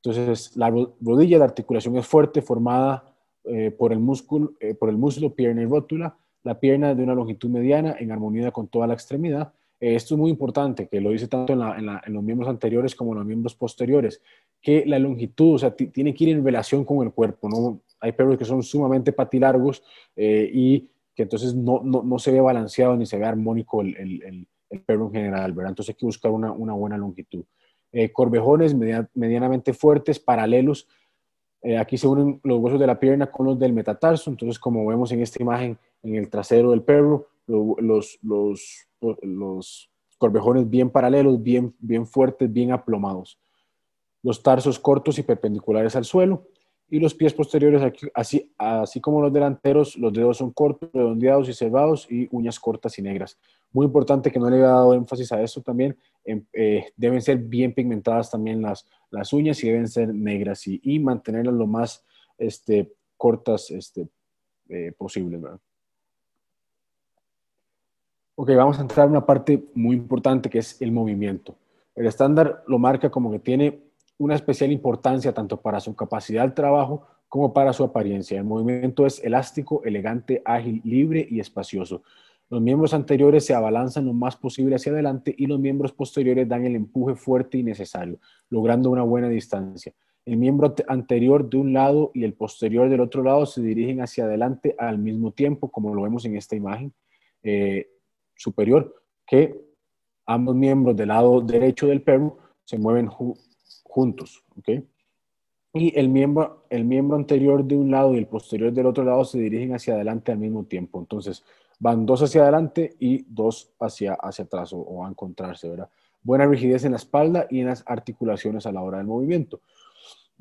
S3: Entonces, la rodilla, de articulación es fuerte, formada eh, por, el músculo, eh, por el músculo pierna y rótula, la pierna de una longitud mediana en armonía con toda la extremidad, eh, esto es muy importante, que lo dice tanto en, los miembros anteriores como en los miembros posteriores, que la longitud, o sea, tiene que ir en relación con el cuerpo, ¿no? Hay perros que son sumamente patilargos eh, y que entonces no, no, se ve balanceado ni se ve armónico el, perro en general, ¿verdad? Entonces hay que buscar una, buena longitud. Eh, corvejones medianamente fuertes, paralelos. aquí se unen los huesos de la pierna con los del metatarso, entonces como vemos en esta imagen, en el trasero del perro, los los corvejones bien paralelos, bien, bien fuertes, bien aplomados. Los tarsos cortos y perpendiculares al suelo. Y los pies posteriores, así, así como los delanteros, los dedos son cortos, redondeados y cerrados y uñas cortas y negras. Muy importante que no le haya dado énfasis a esto también. Eh, deben ser bien pigmentadas también las, las uñas y deben ser negras y, mantenerlas lo más este, cortas este, eh, posibles. ¿verdad? Ok, vamos a entrar en una parte muy importante que es el movimiento. El estándar lo marca como que tiene una especial importancia tanto para su capacidad de trabajo como para su apariencia. El movimiento es elástico, elegante, ágil, libre y espacioso. Los miembros anteriores se abalanzan lo más posible hacia adelante y los miembros posteriores dan el empuje fuerte y necesario, logrando una buena distancia. El miembro anterior de un lado y el posterior del otro lado se dirigen hacia adelante al mismo tiempo, como lo vemos en esta imagen. Eh, superior que ambos miembros del lado derecho del perro se mueven juntos. ¿okay? Y el miembro, el miembro anterior de un lado y el posterior del otro lado se dirigen hacia adelante al mismo tiempo. Entonces van dos hacia adelante y dos hacia, hacia atrás o, a encontrarse. ¿verdad? Buena rigidez en la espalda y en las articulaciones a la hora del movimiento.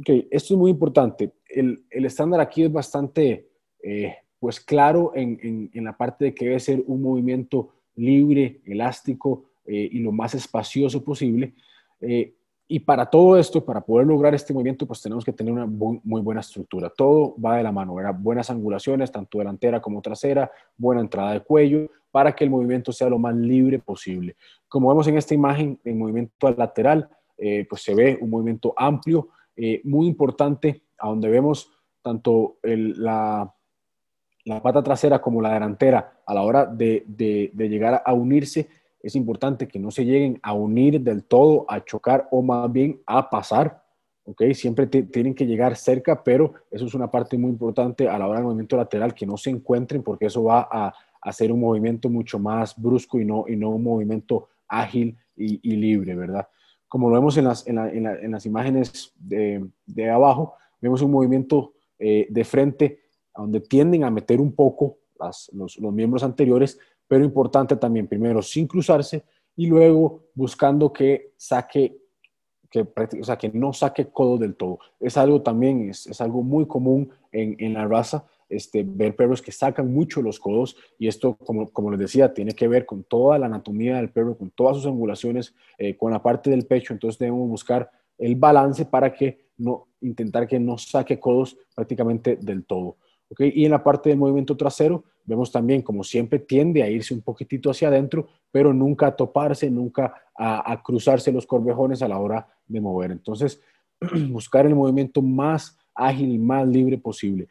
S3: Okay, esto es muy importante. El, el estándar aquí es bastante eh, pues claro en, en, en, la parte de que debe ser un movimiento libre, elástico eh, y lo más espacioso posible. Eh, y para todo esto, para poder lograr este movimiento, pues tenemos que tener una muy, buena estructura. Todo va de la mano, Buenas angulaciones, tanto delantera como trasera, buena entrada de cuello, para que el movimiento sea lo más libre posible. Como vemos en esta imagen, el movimiento lateral, eh, pues se ve un movimiento amplio, muy importante, a donde vemos tanto la, la pata trasera como la delantera a la hora de, llegar a unirse, es importante que no se lleguen a unir del todo, a chocar o más bien a pasar. ¿ok? Siempre tienen que llegar cerca, pero eso es una parte muy importante a la hora del movimiento lateral, que no se encuentren porque eso va a, hacer un movimiento mucho más brusco y no, y no un movimiento ágil y, libre, ¿verdad? Como lo vemos en las, imágenes de, abajo, vemos un movimiento eh, de frente donde tienden a meter un poco los, miembros anteriores, pero importante también, primero sin cruzarse y luego buscando que saque o sea, que no saque codo del todo. Es algo también, es, algo muy común en, la raza, este, ver perros que sacan mucho los codos y esto, como, como, les decía, tiene que ver con toda la anatomía del perro, con todas sus angulaciones, eh, con la parte del pecho, entonces debemos buscar el balance para que no, intentar que no saque codos prácticamente del todo. Y en la parte del movimiento trasero vemos también como siempre tiende a irse un poquitito hacia adentro, pero nunca a toparse, nunca a, cruzarse los corvejones a la hora de mover. Entonces, (clears throat) buscar el movimiento más ágil y más libre posible.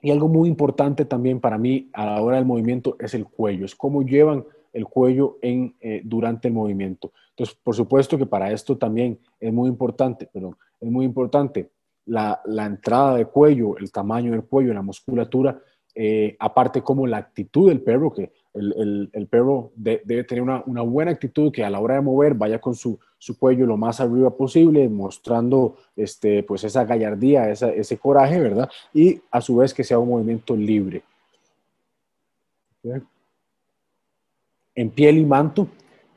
S3: Y algo muy importante también para mí a la hora del movimiento es el cuello, es cómo llevan el cuello en, eh, durante el movimiento. Entonces, por supuesto que para esto también es muy importante, perdón, es muy importante la, entrada de cuello, el tamaño del cuello, la musculatura, eh, aparte como la actitud del perro, que el, perro debe tener una, buena actitud que a la hora de mover vaya con su, cuello lo más arriba posible, mostrando este, pues esa gallardía, ese coraje, ¿verdad? Y a su vez que sea un movimiento libre. En piel y manto,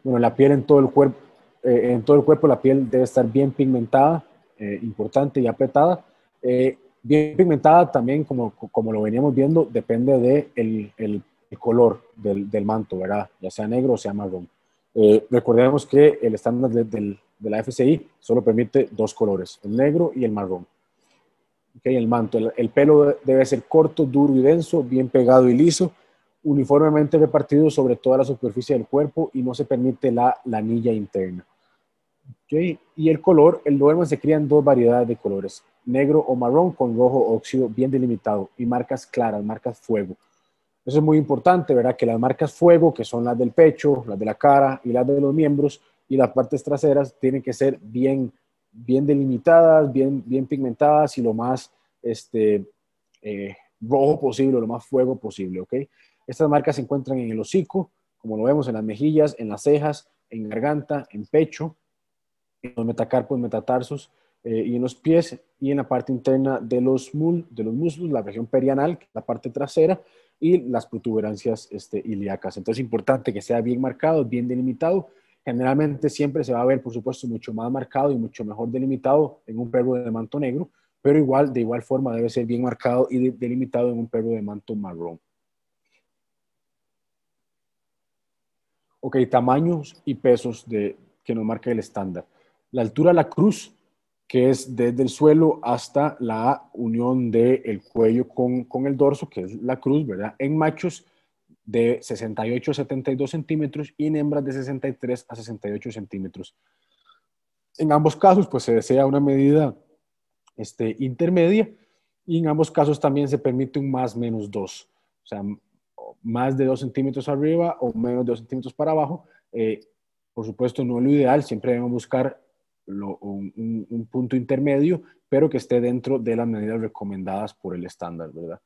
S3: bueno, la piel en todo el cuerpo, eh, en todo el cuerpo la piel debe estar bien pigmentada, eh, importante y apretada. Eh, bien pigmentada también, como, como lo veníamos viendo, depende del de el, color del, del, manto, ¿verdad? Ya sea negro o sea marrón. Eh, recordemos que el estándar de, de, la FCI solo permite dos colores, el negro y el marrón. Okay, el manto, el, el pelo debe ser corto, duro y denso, bien pegado y liso, uniformemente repartido sobre toda la superficie del cuerpo y no se permite la lanilla interna. Y el color, el Doberman se crían dos variedades de colores, negro o marrón con rojo óxido bien delimitado y marcas claras, marcas fuego. Eso es muy importante, ¿verdad? Que las marcas fuego, que son las del pecho, las de la cara y las de los miembros y las partes traseras, tienen que ser bien, bien delimitadas, bien, bien pigmentadas y lo más este, eh, rojo posible, lo más fuego posible, ¿ok? Estas marcas se encuentran en el hocico, como lo vemos en las mejillas, en las cejas, en garganta, en pecho, los metacarpos, metatarsos eh, y en los pies y en la parte interna de los, mul, de los muslos, la región perianal, la parte trasera y las protuberancias este, ilíacas. Entonces es importante que sea bien marcado, bien delimitado. Generalmente siempre se va a ver, por supuesto, mucho más marcado y mucho mejor delimitado en un perro de manto negro, pero igual, de igual forma, debe ser bien marcado y delimitado en un perro de manto marrón. Ok, tamaños y pesos de, que nos marca el estándar la altura de la cruz, que es desde el suelo hasta la unión del cuello con, con, el dorso, que es la cruz, ¿verdad? En machos de 68 a 72 centímetros y en hembras de 63 a 68 centímetros. En ambos casos, pues se desea una medida este, intermedia y en ambos casos también se permite un más menos 2, o sea, más de 2 centímetros arriba o menos de 2 centímetros para abajo. Eh, por supuesto, no es lo ideal, siempre debemos buscar un, punto intermedio, pero que esté dentro de las medidas recomendadas por el estándar, ¿verdad?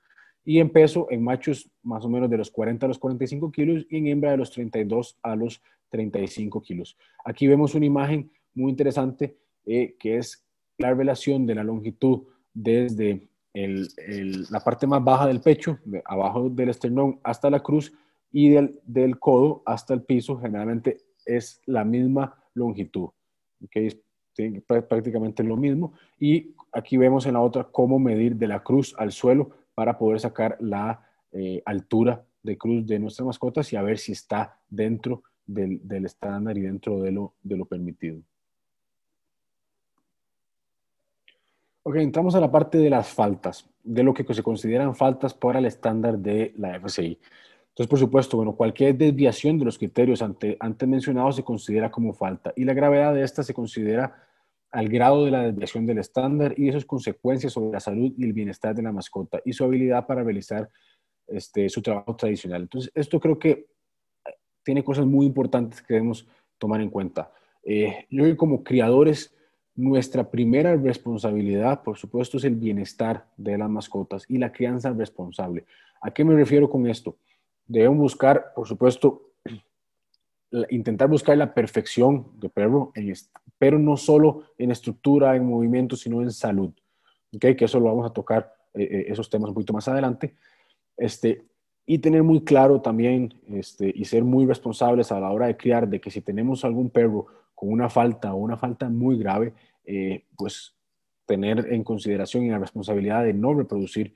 S3: Y en peso, en machos, más o menos de los 40 a los 45 kilos y en hembra de los 32 a los 35 kilos. Aquí vemos una imagen muy interesante eh, que es la revelación de la longitud desde la parte más baja del pecho, abajo del esternón hasta la cruz y del, del, codo hasta el piso, generalmente es la misma longitud. ¿okay? Este, prácticamente lo mismo. Y aquí vemos en la otra cómo medir de la cruz al suelo para poder sacar la eh, altura de cruz de nuestras mascotas y a ver si está dentro del, estándar y dentro de lo, de lo permitido. Ok, entramos a la parte de las faltas, de lo que se consideran faltas para el estándar de la FCI. Entonces, por supuesto, bueno, cualquier desviación de los criterios antes mencionados se considera como falta y la gravedad de esta se considera al grado de la desviación del estándar y de sus consecuencias sobre la salud y el bienestar de la mascota y su habilidad para realizar este, su trabajo tradicional. Entonces, esto creo que eh, tiene cosas muy importantes que debemos tomar en cuenta. Eh, yo creo como criadores, nuestra primera responsabilidad, por supuesto, es el bienestar de las mascotas y la crianza responsable. ¿A qué me refiero con esto? Debemos buscar, por supuesto, intentar buscar la perfección de perro, pero no solo en estructura, en movimiento, sino en salud. Que eso lo vamos a tocar, eh, eh, esos temas un poquito más adelante. Este, y tener muy claro también este, y ser muy responsables a la hora de criar, de que si tenemos algún perro con una falta o una falta muy grave, eh, pues tener en consideración y la responsabilidad de no reproducir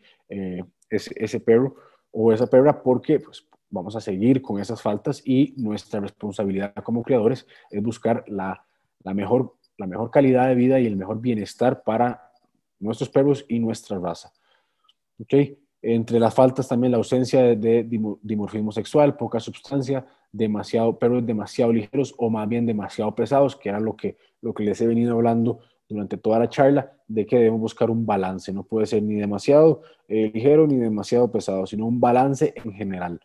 S3: ese, perro o esa perra porque pues, vamos a seguir con esas faltas y nuestra responsabilidad como creadores es buscar la, la, mejor, la mejor calidad de vida y el mejor bienestar para nuestros perros y nuestra raza. ¿Okay? Entre las faltas también la ausencia de, dimorfismo sexual, poca sustancia, demasiado, perros demasiado ligeros o más bien demasiado pesados, que era lo que, lo que les he venido hablando durante toda la charla de que debemos buscar un balance. No puede ser ni demasiado eh, ligero ni demasiado pesado, sino un balance en general.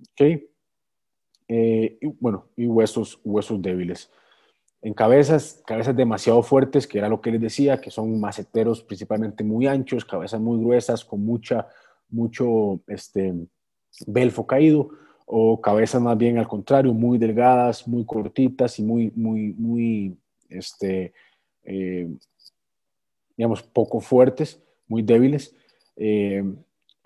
S3: Ok, eh, y, bueno, y huesos, huesos débiles. En cabezas, cabezas demasiado fuertes, que era lo que les decía, que son maceteros principalmente muy anchos, cabezas muy gruesas, con mucha, mucho este, belfo caído, o cabezas más bien al contrario, muy delgadas, muy cortitas y muy, muy, muy, este, eh, digamos, poco fuertes, muy débiles. Eh,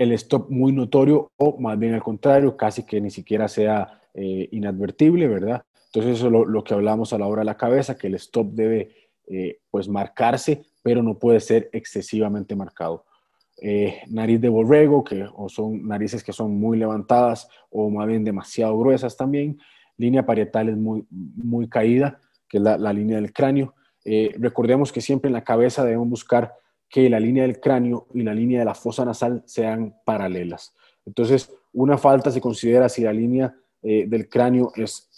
S3: el stop muy notorio o más bien al contrario, casi que ni siquiera sea eh, inadvertible, ¿verdad? Entonces eso es lo, que hablamos a la hora de la cabeza, que el stop debe eh, pues marcarse, pero no puede ser excesivamente marcado. Eh, nariz de borrego, que son narices que son muy levantadas o más bien demasiado gruesas también. Línea parietal es muy, muy caída, que es la línea del cráneo. recordemos que siempre en la cabeza debemos buscar que la línea del cráneo y la línea de la fosa nasal sean paralelas. Entonces, una falta se considera si la línea eh, del cráneo es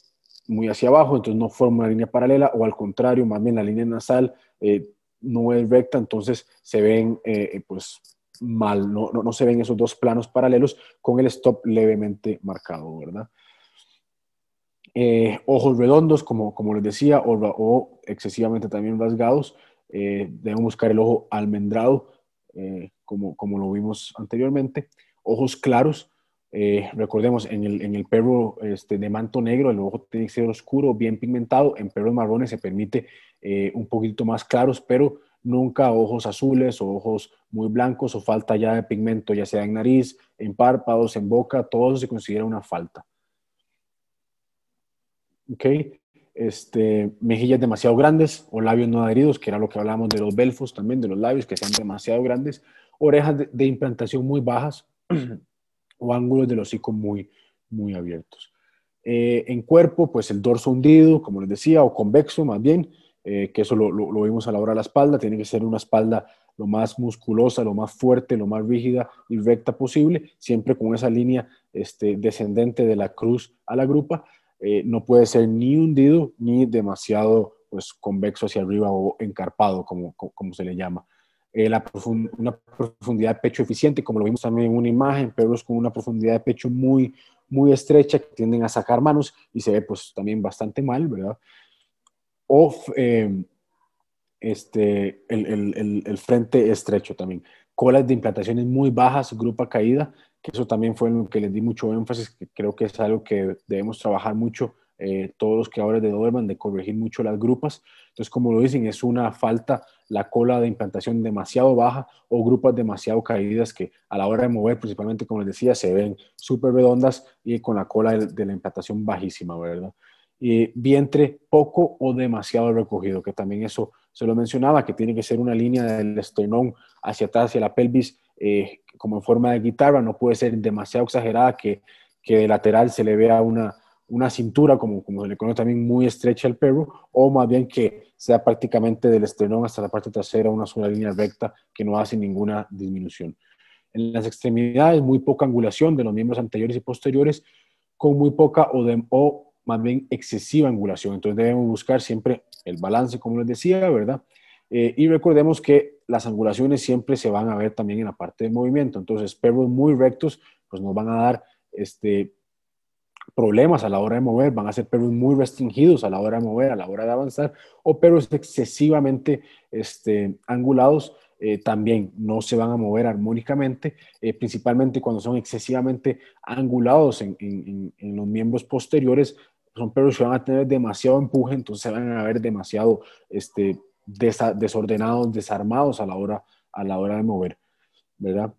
S3: muy hacia abajo, entonces no forma una línea paralela, o al contrario, más bien la línea nasal eh, no es recta, entonces se ven eh, pues mal, no, se ven esos dos planos paralelos con el stop levemente marcado, ¿verdad? ojos redondos, como, como les decía, o, o excesivamente también rasgados, eh, debemos buscar el ojo almendrado, eh, como, como lo vimos anteriormente, ojos claros. Eh, recordemos, en el, en el perro este, de manto negro el ojo tiene que ser oscuro, bien pigmentado, en perros marrones se permite un poquito más claros, pero nunca ojos azules o ojos muy blancos o falta ya de pigmento, ya sea en nariz, en párpados, en boca, todo eso se considera una falta. Okay este, mejillas demasiado grandes o labios no adheridos, que era lo que hablábamos de los belfos también, de los labios que sean demasiado grandes, orejas de, implantación muy bajas (clears throat) o ángulos del hocico muy, muy abiertos. Eh, en cuerpo, pues el dorso hundido, como les decía, o convexo más bien, eh, que eso lo, vimos a la hora de la espalda, tiene que ser una espalda lo más musculosa, lo más fuerte, lo más rígida y recta posible, siempre con esa línea este, descendente de la cruz a la grupa, eh, no puede ser ni hundido ni demasiado pues, convexo hacia arriba o encarpado, como, se le llama. Eh, la una profundidad de pecho eficiente, como lo vimos también en una imagen, perros con una profundidad de pecho muy, muy estrecha que tienden a sacar manos y se ve pues también bastante mal, ¿verdad? O eh, este, el, el, frente estrecho también. Colas de implantaciones muy bajas, grupa caída, que eso también fue lo que les di mucho énfasis, que creo que es algo que debemos trabajar mucho eh, todos los ahora de Doberman, de corregir mucho las grupas. Entonces, como lo dicen, es una falta la cola de implantación demasiado baja o grupas demasiado caídas que a la hora de mover, principalmente, como les decía, se ven súper redondas y con la cola de, la implantación bajísima, ¿verdad? Y vientre poco o demasiado recogido, que también eso se lo mencionaba, que tiene que ser una línea del esternón hacia atrás, hacia la pelvis, eh, como en forma de guitarra, no puede ser demasiado exagerada que, que de lateral se le vea una, cintura, como, como se le conoce también, muy estrecha al perro, o más bien que sea prácticamente del esternón hasta la parte trasera una sola línea recta que no hace ninguna disminución. En las extremidades, muy poca angulación de los miembros anteriores y posteriores, con muy poca o más bien excesiva angulación. Entonces debemos buscar siempre el balance, como les decía, ¿verdad? Eh, y recordemos que las angulaciones siempre se van a ver también en la parte de movimiento. Entonces, perros muy rectos, pues nos van a dar este, problemas a la hora de mover, van a ser perros muy restringidos a la hora de mover, a la hora de avanzar, o perros excesivamente este, angulados. Eh, también no se van a mover armónicamente, eh, principalmente cuando son excesivamente angulados en, los miembros posteriores, son perros que van a tener demasiado empuje, entonces van a ver demasiado este, desordenados, desarmados a la hora, a la hora de mover, ¿verdad?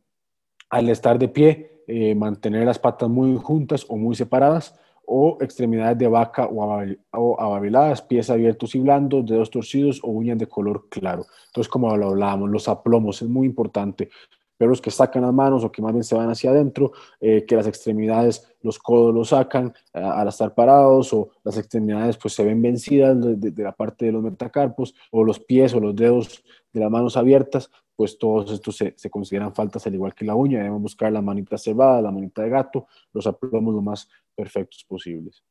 S3: Al estar de pie, eh, mantener las patas muy juntas o muy separadas, o extremidades de vaca o ababiladas, pies abiertos y blandos, dedos torcidos o uñas de color claro. Entonces, como lo hablábamos, los aplomos es muy importante perros que sacan las manos o que más bien se van hacia adentro, eh, que las extremidades, los codos los sacan eh, al estar parados o las extremidades pues se ven vencidas de, la parte de los metacarpos o los pies o los dedos de las manos abiertas, pues todos estos se, se consideran faltas al igual que la uña. Debemos buscar la manita cerrada, la manita de gato, los aplomos lo más perfectos posibles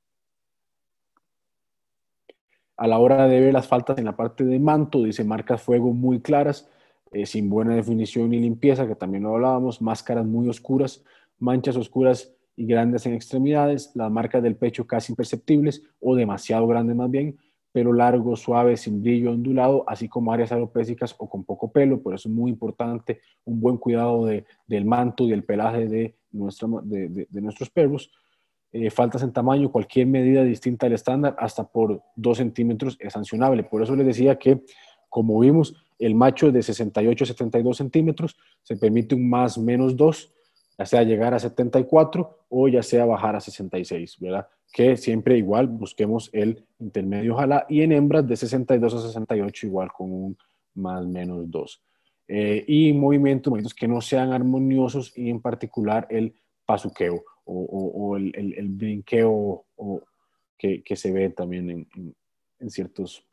S3: a la hora de ver las faltas en la parte de manto, dice marcas fuego muy claras, eh, sin buena definición y limpieza, que también lo hablábamos, máscaras muy oscuras, manchas oscuras y grandes en extremidades, las marcas del pecho casi imperceptibles o demasiado grandes más bien, pelo largo, suave, sin brillo, ondulado, así como áreas alopésicas o con poco pelo, por eso es muy importante un buen cuidado del manto y del pelaje de, nuestro, de, nuestros perros. Eh, faltas en tamaño, cualquier medida distinta al estándar, hasta por 2 centímetros es sancionable. Por eso les decía que como vimos, el macho de 68 a 72 centímetros se permite un más menos 2, ya sea llegar a 74 o ya sea bajar a 66, ¿verdad? Que siempre igual busquemos el intermedio, ojalá, y en hembras de 62 a 68 igual con un más menos 2. Eh, y movimientos, que no sean armoniosos y en particular el pasuqueo o, el, brinqueo que, se ve también en ciertos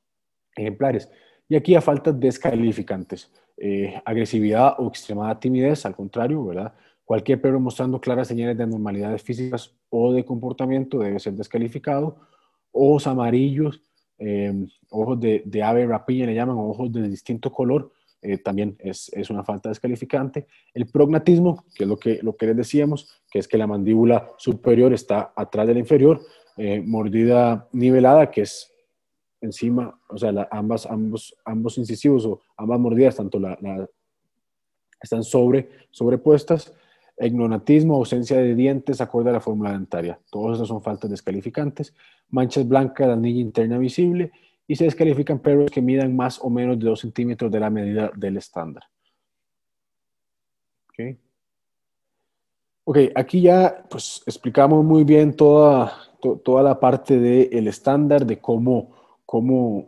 S3: ejemplares. Y aquí a faltas descalificantes, eh, agresividad o extremada timidez, al contrario, ¿verdad? Cualquier perro mostrando claras señales de anormalidades físicas o de comportamiento debe ser descalificado. Ojos amarillos, em, ojos de, ave rapiña le llaman, ojos de distinto color, eh, también es, una falta descalificante. El prognatismo, que es lo que, lo que les decíamos, que es que la mandíbula superior está atrás de la inferior, eh, mordida nivelada, que es encima, o sea, ambas, ambos, ambos incisivos o ambas mordidas, tanto la, están sobre, sobrepuestas. Ignonatismo, ausencia de dientes, acorde a la fórmula dentaria. Todas esas son faltas descalificantes. Manchas blancas, la anilla interna visible. Y se descalifican perros que midan más o menos de 2 centímetros de la medida del estándar. Ok. Ok, aquí ya pues explicamos muy bien toda, toda la parte del estándar, de cómo cómo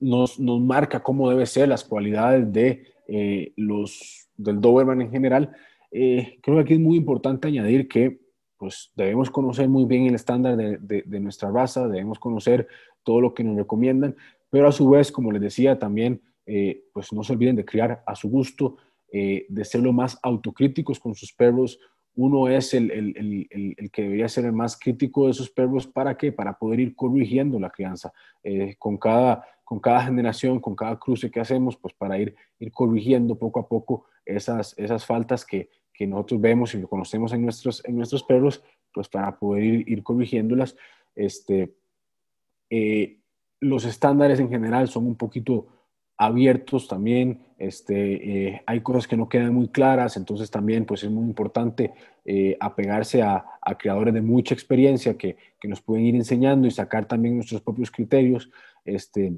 S3: nos, marca cómo deben ser las cualidades de eh, los del Doberman en general. Eh, creo que aquí es muy importante añadir que pues debemos conocer muy bien el estándar de, nuestra raza, debemos conocer todo lo que nos recomiendan, pero a su vez, como les decía, también eh, pues no se olviden de criar a su gusto, de ser lo más autocríticos con sus perros, uno es el, que debería ser el más crítico de sus perros. ¿Para qué? Para poder ir corrigiendo la crianza eh, con, cada, con cada generación, con cada cruce que hacemos, pues para ir, ir corrigiendo poco a poco esas, esas faltas que, que nosotros vemos y reconocemos en nuestros, en nuestros perros, pues para poder ir, ir corrigiéndolas. Este, eh, los estándares en general son un poquito abiertos también, este, eh, hay cosas que no quedan muy claras, entonces también pues es muy importante eh, apegarse a, creadores de mucha experiencia que, nos pueden ir enseñando y sacar también nuestros propios criterios. Este,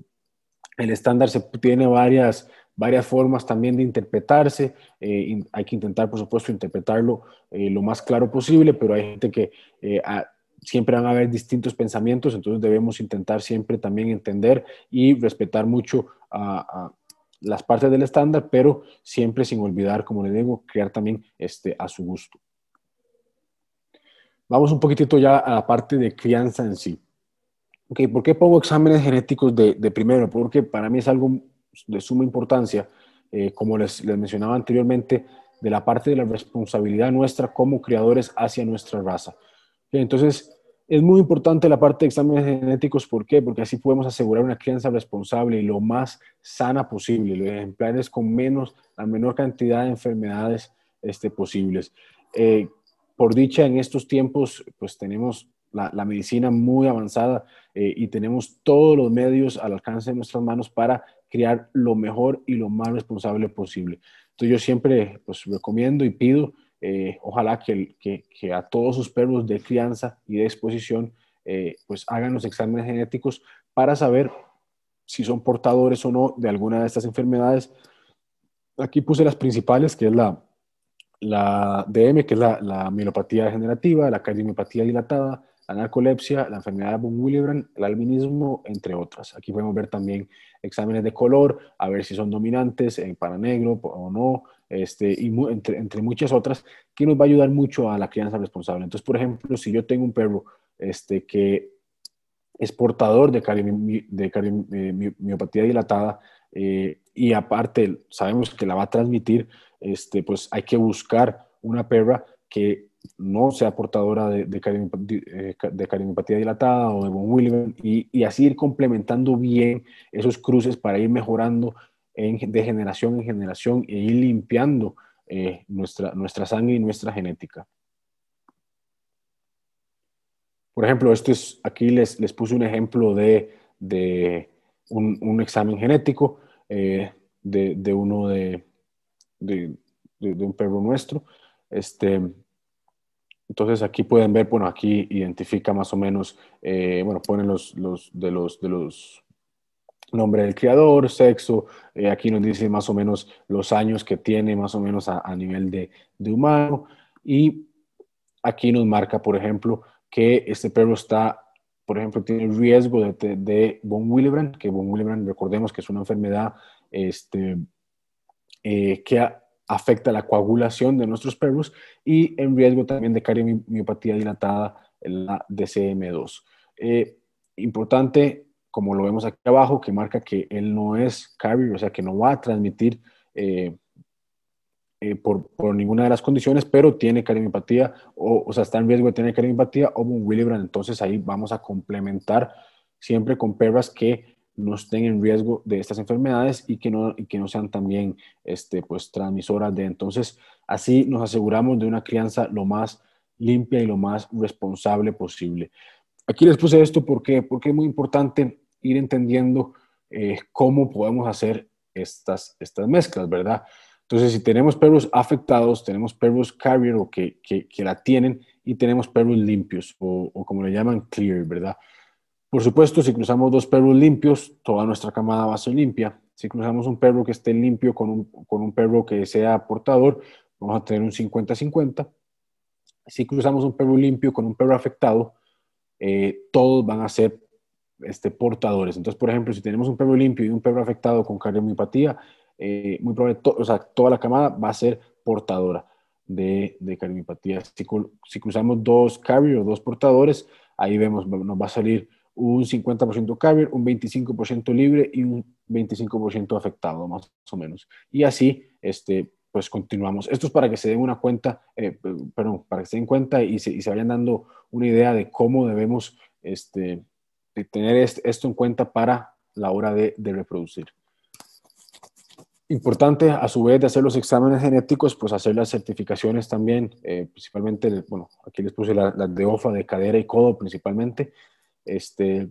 S3: el estándar se, tiene varias, varias formas también de interpretarse, eh, hay que intentar por supuesto interpretarlo lo más claro posible, pero hay gente que siempre van a haber distintos pensamientos, entonces debemos intentar siempre también entender y respetar mucho a, las partes del estándar, pero siempre sin olvidar, como le digo, crear también este, a su gusto. Vamos un poquitito ya a la parte de crianza en sí. Okay, ¿Por qué pongo exámenes genéticos de, primero? Porque para mí es algo de suma importancia, eh, como les, les mencionaba anteriormente, de la parte de la responsabilidad nuestra como creadores hacia nuestra raza. Entonces, es muy importante la parte de exámenes genéticos, ¿por qué? Porque así podemos asegurar una crianza responsable y lo más sana posible, los ejemplares con menos, la menor cantidad de enfermedades este, posibles. Eh, por dicha, en estos tiempos, pues tenemos la, medicina muy avanzada eh, y tenemos todos los medios al alcance de nuestras manos para criar lo mejor y lo más responsable posible. Entonces yo siempre pues recomiendo y pido eh, ojalá que, a todos sus perros de crianza y de exposición eh, pues hagan los exámenes genéticos para saber si son portadores o no de alguna de estas enfermedades. Aquí puse las principales, que es la, DM, que es la, mielopatía degenerativa, la cardiomiopatía dilatada, la narcolepsia, la enfermedad de von Willebrand, el albinismo, entre otras. Aquí podemos ver también exámenes de color, a ver si son dominantes en para negro o no, este, y entre, muchas otras, que nos va a ayudar mucho a la crianza responsable. Entonces, por ejemplo, si yo tengo un perro este, que es portador de, cardiomiopatía de eh, dilatada eh, y aparte sabemos que la va a transmitir, este, pues hay que buscar una perra que no sea portadora de, de, eh, dilatada o de von Willebrand y, y, así ir complementando bien esos cruces para ir mejorando de generación en generación e ir limpiando eh, nuestra, nuestra sangre y nuestra genética. Por ejemplo, esto es, aquí les, les puse un ejemplo de, un, examen genético eh, de, uno de, un perro nuestro. Este, entonces aquí pueden ver, bueno, aquí identifica más o menos, eh, bueno, ponen los, de los, de los nombre del criador, sexo, eh, aquí nos dice más o menos los años que tiene, más o menos a, nivel de, humano, y aquí nos marca, por ejemplo, que este perro está, por ejemplo, tiene riesgo de, de von Willebrand, que von Willebrand, recordemos que es una enfermedad este, eh, que afecta la coagulación de nuestros perros y en riesgo también de cardiomiopatía dilatada, la DCM2. Eh, importante como lo vemos aquí abajo, que marca que él no es carrier, o sea, que no va a transmitir eh, eh, por, ninguna de las condiciones, pero tiene cardiomiopatía o, o sea, está en riesgo de tener cardiomipatía o un Entonces ahí vamos a complementar siempre con perras que no estén en riesgo de estas enfermedades y que no, que no sean también este, pues, transmisoras de. Entonces, así nos aseguramos de una crianza lo más limpia y lo más responsable posible. Aquí les puse esto porque es muy importante ir entendiendo eh, cómo podemos hacer estas, estas mezclas, ¿verdad? Entonces, si tenemos perros afectados, tenemos perros carrier o que, la tienen y tenemos perros limpios o, como le llaman clear, ¿verdad? Por supuesto, si cruzamos dos perros limpios, toda nuestra camada va a ser limpia. Si cruzamos un perro que esté limpio con un, perro que sea portador, vamos a tener un 50-50. Si cruzamos un perro limpio con un perro afectado, eh, todos van a ser este, portadores. Entonces, por ejemplo, si tenemos un perro limpio y un perro afectado con cardiomiopatía, eh, muy probable, o sea, toda la camada va a ser portadora de, de Si, cruzamos dos carriers, o dos portadores, ahí vemos, nos va a salir un 50% carrier, un 25% libre y un 25% afectado, más o menos. Y así, este, pues continuamos. Esto es para que se den una cuenta, eh, perdón, para que se den cuenta y se, y se vayan dando una idea de cómo debemos este, tener esto en cuenta para la hora de, reproducir. Importante, a su vez de hacer los exámenes genéticos, pues hacer las certificaciones también, eh, principalmente, bueno, aquí les puse las la de OFA, de cadera y codo principalmente, este,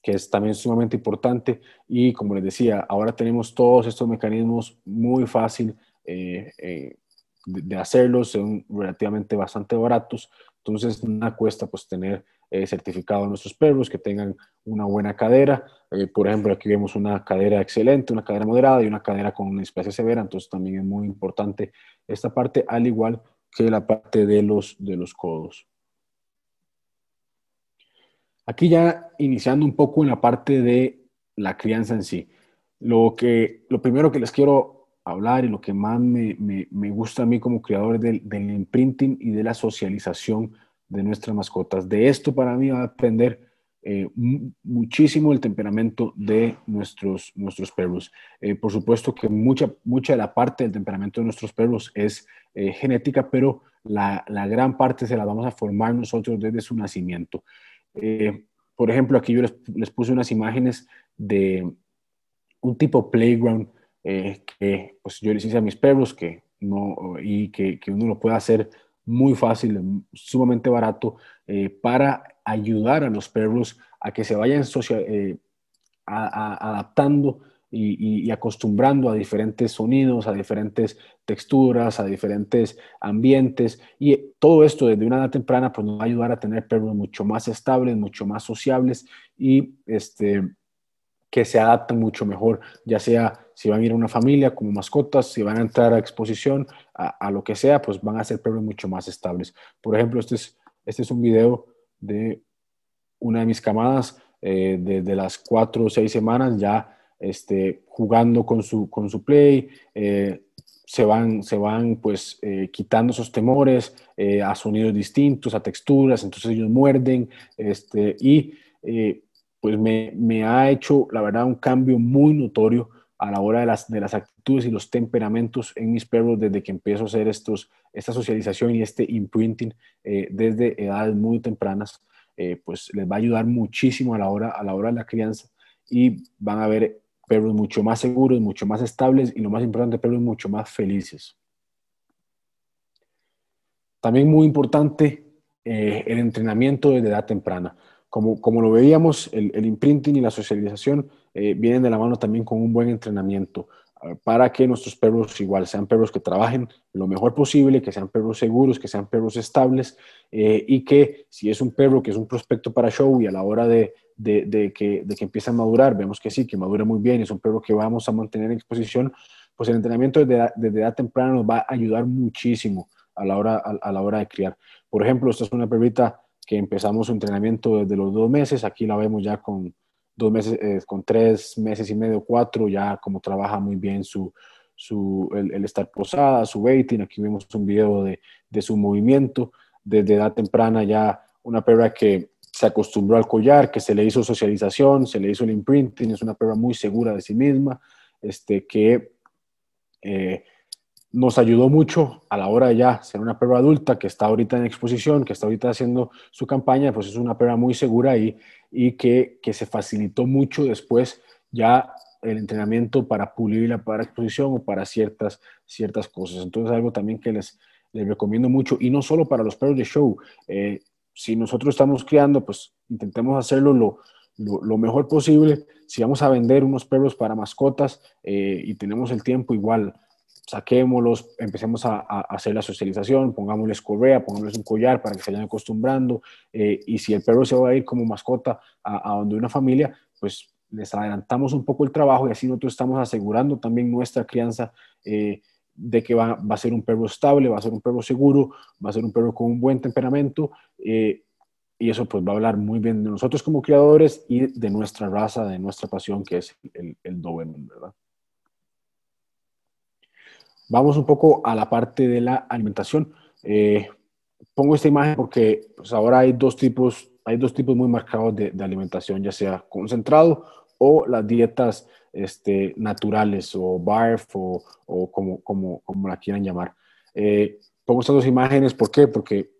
S3: que es también sumamente importante. Y como les decía, ahora tenemos todos estos mecanismos muy fácil eh, eh, de, hacerlos, son relativamente bastante baratos entonces, no cuesta pues tener eh, certificado a nuestros perros, que tengan una buena cadera. Eh, por ejemplo, aquí vemos una cadera excelente, una cadera moderada y una cadera con una especie severa. Entonces, también es muy importante esta parte, al igual que la parte de los, de los codos. Aquí ya iniciando un poco en la parte de la crianza en sí. Lo, que, lo primero que les quiero hablar y lo que más me, gusta a mí como creador del, del, imprinting y de la socialización de nuestras mascotas. De esto para mí va a depender eh, muchísimo el temperamento de nuestros, nuestros perros. Eh, por supuesto que mucha, mucha de la parte del temperamento de nuestros perros es eh, genética, pero la, gran parte se la vamos a formar nosotros desde su nacimiento. por ejemplo, aquí yo les, les puse unas imágenes de un tipo playground eh, que pues yo les hice a mis perros que no, y que, que uno lo pueda hacer muy fácil, sumamente barato, eh, para ayudar a los perros a que se vayan eh, a, adaptando y, y, acostumbrando a diferentes sonidos, a diferentes texturas, a diferentes ambientes. Y todo esto desde una edad temprana pues, nos va a ayudar a tener perros mucho más estables, mucho más sociables y este, que se adaptan mucho mejor, ya sea si van a ir a una familia como mascotas, si van a entrar a exposición, a, lo que sea, pues van a ser perros mucho más estables. Por ejemplo, este es, este es un video de una de mis camadas eh, desde las cuatro o seis semanas ya este, jugando con su, con su play, eh, se van, se van pues eh, quitando esos temores eh, a sonidos distintos, a texturas, entonces ellos muerden este, y pues me, ha hecho, la verdad, un cambio muy notorio a la hora de las, actitudes y los temperamentos en mis perros desde que empiezo a hacer estos, esta socialización y este imprinting eh, desde edades muy tempranas, eh, pues les va a ayudar muchísimo a la, hora, a la hora de la crianza y van a ver perros mucho más seguros, mucho más estables y lo más importante, perros mucho más felices. También muy importante eh, el entrenamiento desde edad temprana como, lo veíamos, el, imprinting y la socialización eh, vienen de la mano también con un buen entrenamiento eh, para que nuestros perros igual sean perros que trabajen lo mejor posible, que sean perros seguros, que sean perros estables eh, y que si es un perro que es un prospecto para show y a la hora de, que, de que a madurar, vemos que sí, que madura muy bien, es un perro que vamos a mantener en exposición, pues el entrenamiento desde, edad temprana nos va a ayudar muchísimo a la hora, a la hora de criar. Por ejemplo, esta es una perrita que empezamos su entrenamiento desde los dos meses, aquí la vemos ya con dos meses, eh, con tres meses y medio, cuatro, ya como trabaja muy bien su, su el, estar posada, su waiting, aquí vemos un video de, de su movimiento, desde edad temprana ya una perra que se acostumbró al collar, que se le hizo socialización, se le hizo el imprinting, es una perra muy segura de sí misma, este, que eh, nos ayudó mucho a la hora de ya ser una perra adulta que está ahorita en exposición, que está ahorita haciendo su campaña, pues es una perra muy segura y, y que, se facilitó mucho después ya el entrenamiento para pulirla para exposición o para ciertas, ciertas cosas. Entonces, algo también que les, les recomiendo mucho, y no solo para los perros de show. Eh, si nosotros estamos criando, pues intentemos hacerlo lo, mejor posible. Si vamos a vender unos perros para mascotas eh, y tenemos el tiempo, igual saquémoslos, empecemos a, hacer la socialización, pongámosles correa, pongámosles un collar para que se vayan acostumbrando. Eh, y si el perro se va a ir como mascota a, donde una familia, pues les adelantamos un poco el trabajo y así nosotros estamos asegurando también nuestra crianza eh, de que va, a ser un perro estable, va a ser un perro seguro, va a ser un perro con un buen temperamento. Eh, y eso pues va a hablar muy bien de nosotros como criadores y de nuestra raza, de nuestra pasión que es el, el Doberman, ¿verdad? Vamos un poco a la parte de la alimentación. Eh, pongo esta imagen porque pues, ahora hay dos tipos, hay dos tipos muy marcados de, alimentación, ya sea concentrado o las dietas este, naturales o BARF o, o como, como, como, la quieran llamar. Eh, pongo estas dos imágenes, ¿por qué? Porque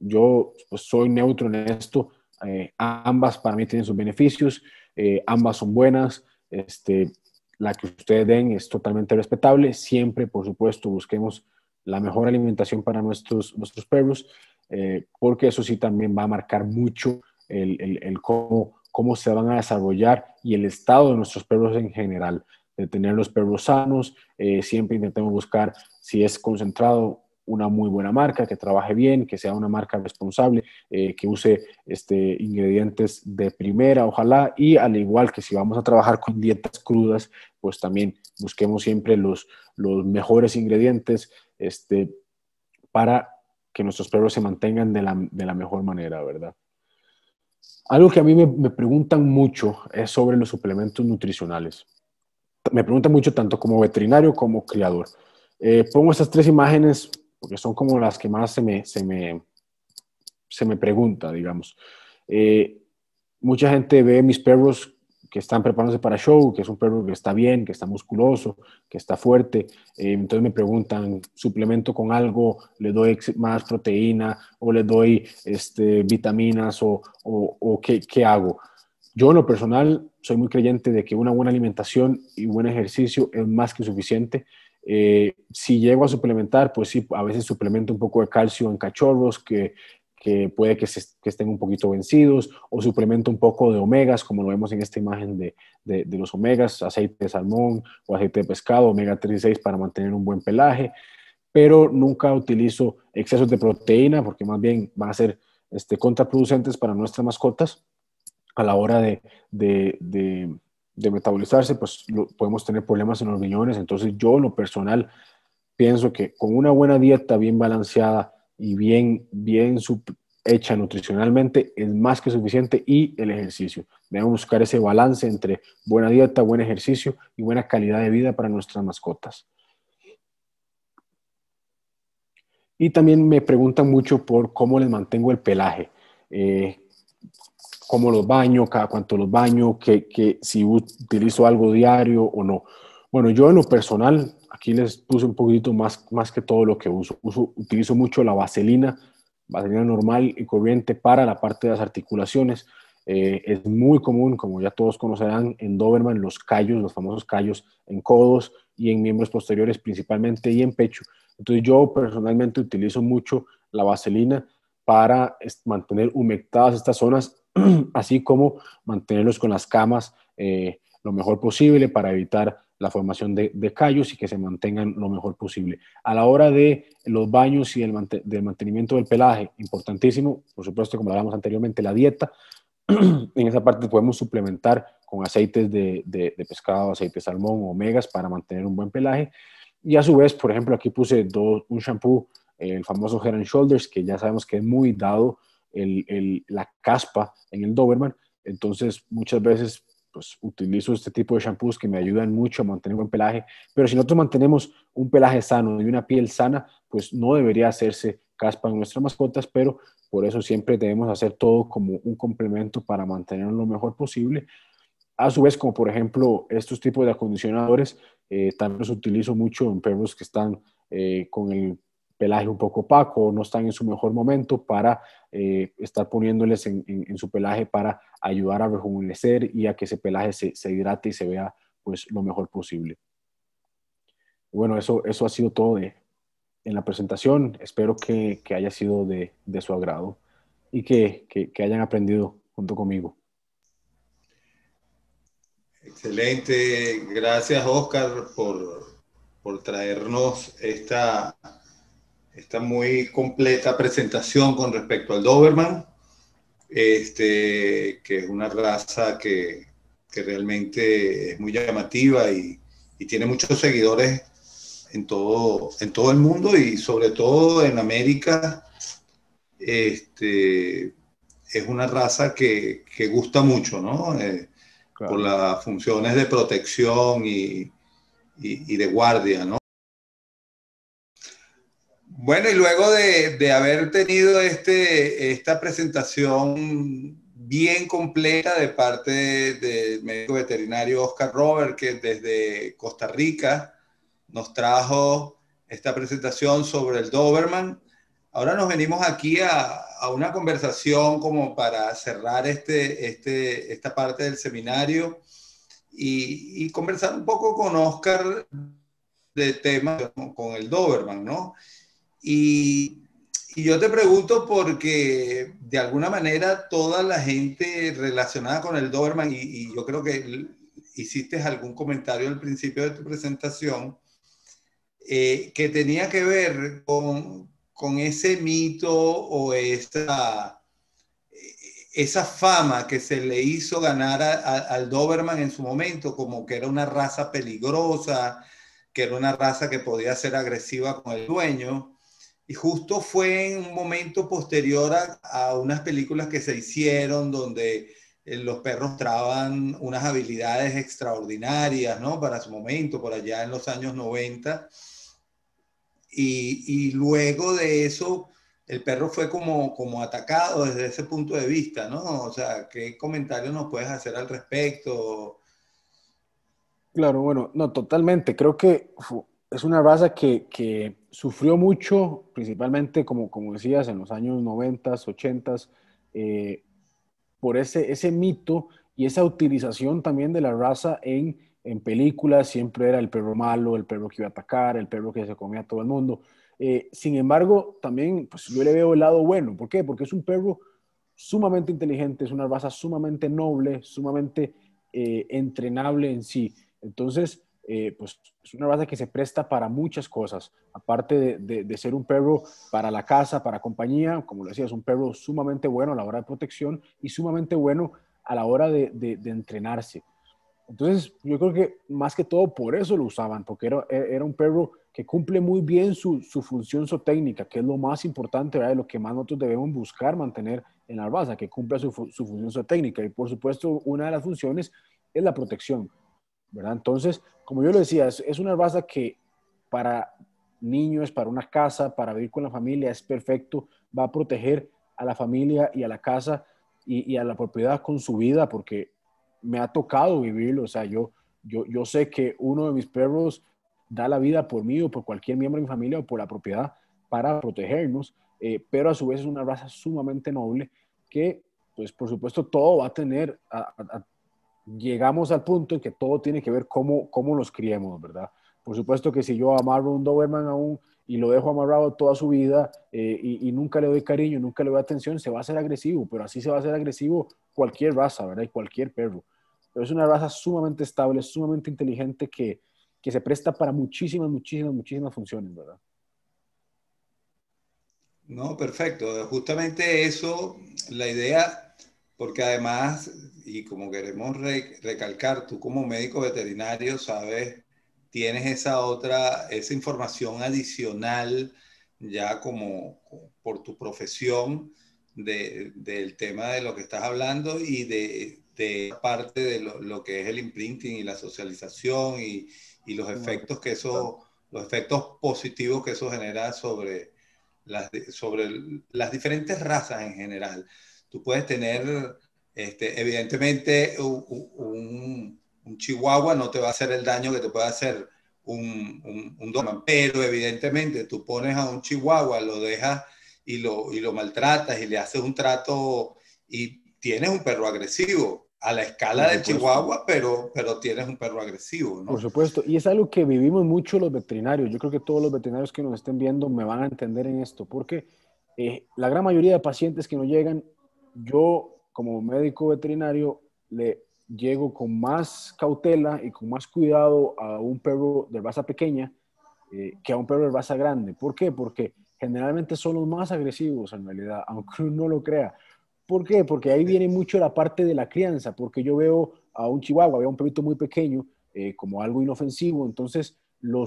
S3: yo pues, soy neutro en esto, eh, ambas para mí tienen sus beneficios, ambas son buenas, este, la que ustedes den es totalmente respetable. Siempre, por supuesto, busquemos la mejor alimentación para nuestros, nuestros perros, eh, porque eso sí también va a marcar mucho el, cómo, cómo se van a desarrollar y el estado de nuestros perros en general de tener los perros sanos. Eh, siempre intentemos buscar, si es concentrado, una muy buena marca, que trabaje bien, que sea una marca responsable, eh, que use este, ingredientes de primera, ojalá, y al igual que si vamos a trabajar con dietas crudas, pues también busquemos siempre los, los mejores ingredientes este, para que nuestros perros se mantengan de la, mejor manera, ¿verdad? Algo que a mí me, preguntan mucho es sobre los suplementos nutricionales. Me preguntan mucho tanto como veterinario como criador. Eh, pongo estas tres imágenes porque son como las que más se me, se me, se me pregunta, digamos. Eh, mucha gente ve mis perros que están preparándose para show, que es un perro que está bien, que está musculoso, que está fuerte. Eh, entonces me preguntan, suplemento con algo, le doy más proteína o le doy este, vitaminas o, qué, qué, hago. Yo en lo personal soy muy creyente de que una buena alimentación y buen ejercicio es más que suficiente eh, si llego a suplementar, pues sí, a veces suplemento un poco de calcio en cachorros que, puede que, estén un poquito vencidos, o suplemento un poco de omegas, como lo vemos en esta imagen de, los omegas, aceite de salmón o aceite de pescado, omega 36 para mantener un buen pelaje, pero nunca utilizo excesos de proteína porque más bien van a ser este, contraproducentes para nuestras mascotas a la hora de de metabolizarse, pues podemos tener problemas en los riñones. Entonces yo, lo personal, pienso que con una buena dieta bien balanceada y bien, bien hecha nutricionalmente es más que suficiente y el ejercicio. Debemos buscar ese balance entre buena dieta, buen ejercicio y buena calidad de vida para nuestras mascotas. Y también me preguntan mucho por cómo les mantengo el pelaje. Eh, cómo los baño, cada cuánto los baño, que, si utilizo algo diario o no. Bueno, yo en lo personal, aquí les puse un poquito más, más que todo lo que uso. utilizo mucho la vaselina, vaselina normal y corriente para la parte de las articulaciones. Eh, es muy común, como ya todos conocerán, en Doberman los callos, los famosos callos en codos y en miembros posteriores principalmente y en pecho. Entonces yo personalmente utilizo mucho la vaselina para mantener humectadas estas zonas (clears throat) así como mantenerlos con las camas eh, lo mejor posible para evitar la formación de, callos y que se mantengan lo mejor posible. A la hora de los baños y del, mantenimiento del pelaje, importantísimo, por supuesto, como hablábamos anteriormente, la dieta. (clears throat) en esa parte podemos suplementar con aceites de, pescado, aceite de salmón, omegas para mantener un buen pelaje. Y a su vez, por ejemplo, aquí puse un shampoo, el famoso Head Shoulders, que ya sabemos que es muy dado la caspa en el Doberman. Entonces, muchas veces pues, utilizo este tipo de shampoos que me ayudan mucho a mantener buen pelaje. Pero si nosotros mantenemos un pelaje sano y una piel sana, pues no debería hacerse caspa en nuestras mascotas, pero por eso siempre debemos hacer todo como un complemento para mantenerlo lo mejor posible. A su vez, como por ejemplo estos tipos de acondicionadores, eh, también los utilizo mucho en perros que están eh, con el pelaje un poco opaco, no están en su mejor momento para eh, estar poniéndoles en, su pelaje para ayudar a rejuvenecer y a que ese pelaje se, se hidrate y se vea pues lo mejor posible. bueno, eso, eso ha sido todo de, en la presentación. Espero que, que haya sido de, de, su agrado y que, que, hayan aprendido junto conmigo.
S2: Excelente, gracias Oscar por, por traernos esta, esta muy completa presentación con respecto al Doberman, este, que es una raza que, realmente es muy llamativa y, tiene muchos seguidores en todo, en todo el mundo y sobre todo en América. Este, es una raza que, gusta mucho, ¿no? Eh, por las funciones de protección y de guardia, ¿no? Bueno, y luego de, haber tenido este, esta presentación bien completa de parte del médico veterinario Oscar Robert, que desde Costa Rica nos trajo esta presentación sobre el Doberman. Ahora nos venimos aquí a, una conversación como para cerrar este, este, esta parte del seminario y, y conversar un poco con Oscar de temas con el Doberman, ¿no? Y, yo te pregunto porque de alguna manera toda la gente relacionada con el Doberman, y, yo creo que hiciste algún comentario al principio de tu presentación, eh, que tenía que ver con, con ese mito o esa, esa fama que se le hizo ganar al Doberman en su momento, como que era una raza peligrosa, que era una raza que podía ser agresiva con el dueño. Y justo fue en un momento posterior a, unas películas que se hicieron donde eh, los perros traban unas habilidades extraordinarias, ¿no? Para su momento, por allá en los años 90. Y, y, luego de eso, el perro fue como, como atacado desde ese punto de vista, ¿no? O sea, ¿qué comentario nos puedes hacer al respecto?
S3: Claro, bueno, no, totalmente. Creo que es una raza que, que sufrió mucho, principalmente, como, como decías, en los años 90, 80, eh, por ese, ese mito y esa utilización también de la raza en, en películas. Siempre era el perro malo, el perro que iba a atacar, el perro que se comía a todo el mundo. Eh, sin embargo, también pues, yo le veo el lado bueno. ¿Por qué? Porque es un perro sumamente inteligente, es una raza sumamente noble, sumamente eh, entrenable en sí. Entonces, eh, pues es una raza que se presta para muchas cosas, aparte de, ser un perro para la casa, para compañía, como lo decía, es un perro sumamente bueno a la hora de protección y sumamente bueno a la hora de, entrenarse. Entonces, yo creo que más que todo por eso lo usaban, porque e-, era, un perro que cumple muy bien su, su función zootécnica, que es lo más importante, lo que más nosotros debemos buscar mantener en la raza, que cumpla su, su función zootécnica. Y por supuesto, una de las funciones es la protección. Entonces, como yo lo decía, es, una raza que para niños, para una casa, para vivir con la familia, es perfecto, va a proteger a la familia y a la casa y, a la propiedad con su vida, porque me ha tocado vivirlo, o sea, yo, yo, yo sé que uno de mis perros da la vida por mí o por cualquier miembro de mi familia o por la propiedad para protegernos, eh, pero a su vez es una raza sumamente noble que, pues por supuesto, todo va a tener, a, llegamos al punto en que todo tiene que ver cómo, cómo los criemos, ¿verdad? Por supuesto que si yo amarro un Doberman aún y lo dejo amarrado toda su vida eh, y, nunca le doy cariño, nunca le doy atención, se va a hacer agresivo, pero así se va a hacer agresivo cualquier raza, ¿verdad? Y cualquier perro. Pero es una raza sumamente estable, sumamente inteligente que, que se presta para muchísimas, muchísimas, muchísimas funciones, ¿verdad?
S2: No, perfecto. Justamente eso, la idea porque además, y como queremos recalcar, tú como médico veterinario sabes, tienes esa otra, esa información adicional ya como por tu profesión del tema de lo que estás hablando y de, parte de lo, que es el imprinting y la socialización y, los efectos que eso, los efectos positivos que eso genera sobre sobre las diferentes razas en general. Tú puedes tener, este, evidentemente, un, un, chihuahua no te va a hacer el daño que te puede hacer un, un, pero evidentemente tú pones a un chihuahua, lo dejas y lo, y lo maltratas y le haces un trato y tienes un perro agresivo a la escala del Chihuahua, pero, pero tienes un perro agresivo, Por
S3: supuesto, y es algo que vivimos mucho los veterinarios. Yo creo que todos los veterinarios que nos estén viendo me van a entender en esto, porque eh, la gran mayoría de pacientes que nos llegan yo como médico veterinario le llego con más cautela y con más cuidado a un perro de raza pequeña eh, que a un perro de raza grande. ¿Por qué? Porque generalmente son los más agresivos en realidad, (laughs) aunque uno no lo crea. ¿Por qué? Porque ahí viene mucho la parte de la crianza, porque yo veo a un chihuahua, veo a un perrito muy pequeño eh, como algo inofensivo, entonces lo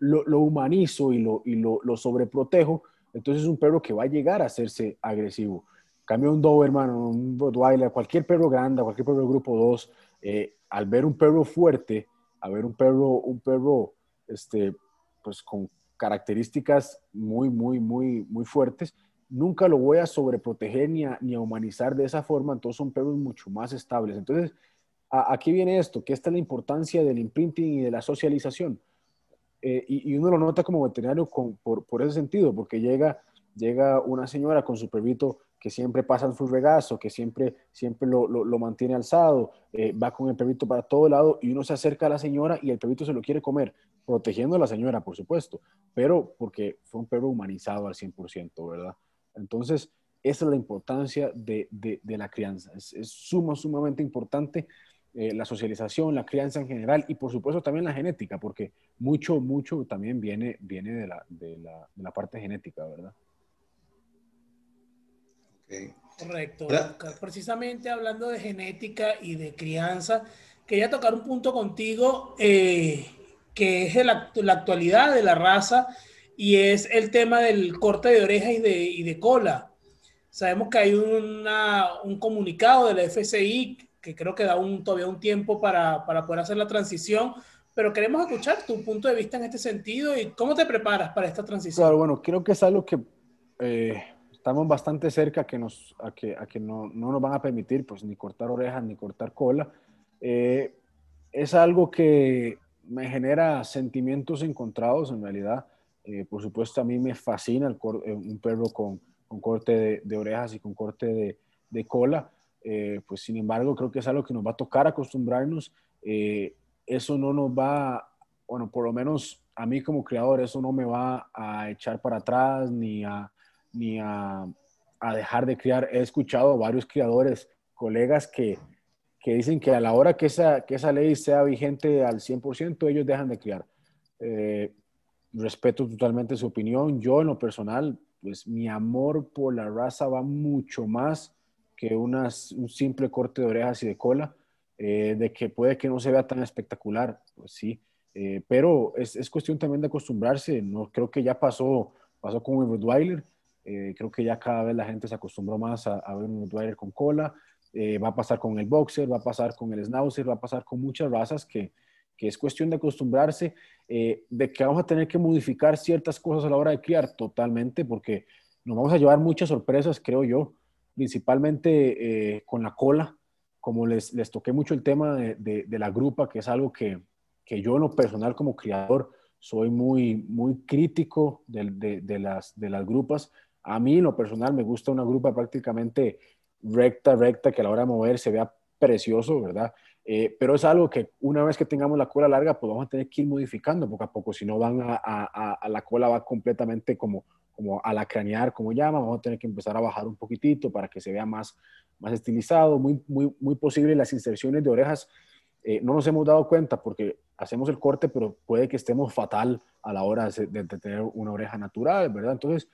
S3: lo, humanizo y, lo, y lo, lo sobreprotejo, entonces es un perro que va a llegar a hacerse agresivo cambio un hermano, un Rottweiler, cualquier perro grande, cualquier perro grupo 2, eh, al ver un perro fuerte, a ver un perro, un perro, este, pues con características muy, muy, muy, muy fuertes, nunca lo voy a sobreproteger ni a, ni a humanizar de esa forma, entonces son perros mucho más estables. Entonces, ¿a, viene esto? Que esta es la importancia del imprinting y de la socialización. Eh, y, uno lo nota como veterinario por, por ese sentido, porque llega, llega una señora con su perrito que siempre pasa en su regazo, que siempre, siempre lo, mantiene alzado, eh, va con el perrito para todo lado y uno se acerca a la señora y el perrito se lo quiere comer, protegiendo a la señora, por supuesto, pero porque fue un perro humanizado al 100%, ¿verdad? Entonces, esa es la importancia de, la crianza. Es, sumamente importante eh, la socialización, la crianza en general y por supuesto también la genética, porque mucho, mucho también viene, viene de la, de la parte genética, ¿verdad?
S1: Correcto, Precisamente hablando de genética y de crianza, quería tocar un punto contigo eh, que es la, actualidad de la raza y es el tema del corte de orejas y de, de cola. Sabemos que hay un comunicado de la FCI que creo que da un, todavía un tiempo para, poder hacer la transición, pero queremos escuchar tu punto de vista en este sentido y cómo te preparas para esta transición.
S3: Claro, bueno, creo que es algo que eh, estamos bastante cerca que nos, a que, a que no, no, nos van a permitir pues, ni cortar orejas ni cortar cola. Eh, es algo que me genera sentimientos encontrados en realidad. Eh, por supuesto, a mí me fascina el eh, un perro con, con corte de, orejas y con corte de, cola. pues sin embargo, creo que es algo que nos va a tocar acostumbrarnos. eso no nos va, bueno, por lo menos a mí como creador, eso no me va a echar para atrás ni a, ni a, dejar de criar. He escuchado a varios criadores, colegas que, dicen que a la hora que esa, ley sea vigente al 100%, ellos dejan de criar. Eh, respeto totalmente su opinión. Yo en lo personal, pues mi amor por la raza va mucho más que unas, un simple corte de orejas y de cola, eh, de que puede que no se vea tan espectacular, pues sí, eh, pero es, es, cuestión también de acostumbrarse. No creo que ya pasó, pasó con Weiler eh, creo que ya cada vez la gente se acostumbró más a, ver un Rottweiler con cola. Eh, va a pasar con el boxer, va a pasar con el schnauzer, va a pasar con muchas razas que, que es cuestión de acostumbrarse, eh, de que vamos a tener que modificar ciertas cosas a la hora de criar totalmente, porque nos vamos a llevar muchas sorpresas, creo yo, principalmente con la cola. Como les, les toqué mucho el tema de, de, la grupa, que es algo que, que yo en lo personal como criador soy muy, muy crítico de, de, las, de las grupas, a mí, lo personal, me gusta una grupa prácticamente recta, recta, que a la hora de mover se vea precioso, ¿verdad? Eh, pero es algo que una vez que tengamos la cola larga, pues vamos a tener que ir modificando poco a poco, si no van a, la cola va completamente como, como a la cranear, como llama, vamos a tener que empezar a bajar un poquitito para que se vea más, más estilizado, muy, muy, muy posible las inserciones de orejas. Eh, no nos hemos dado cuenta porque hacemos el corte, pero puede que estemos fatal a la hora de tener una oreja natural, ¿verdad? Entonces,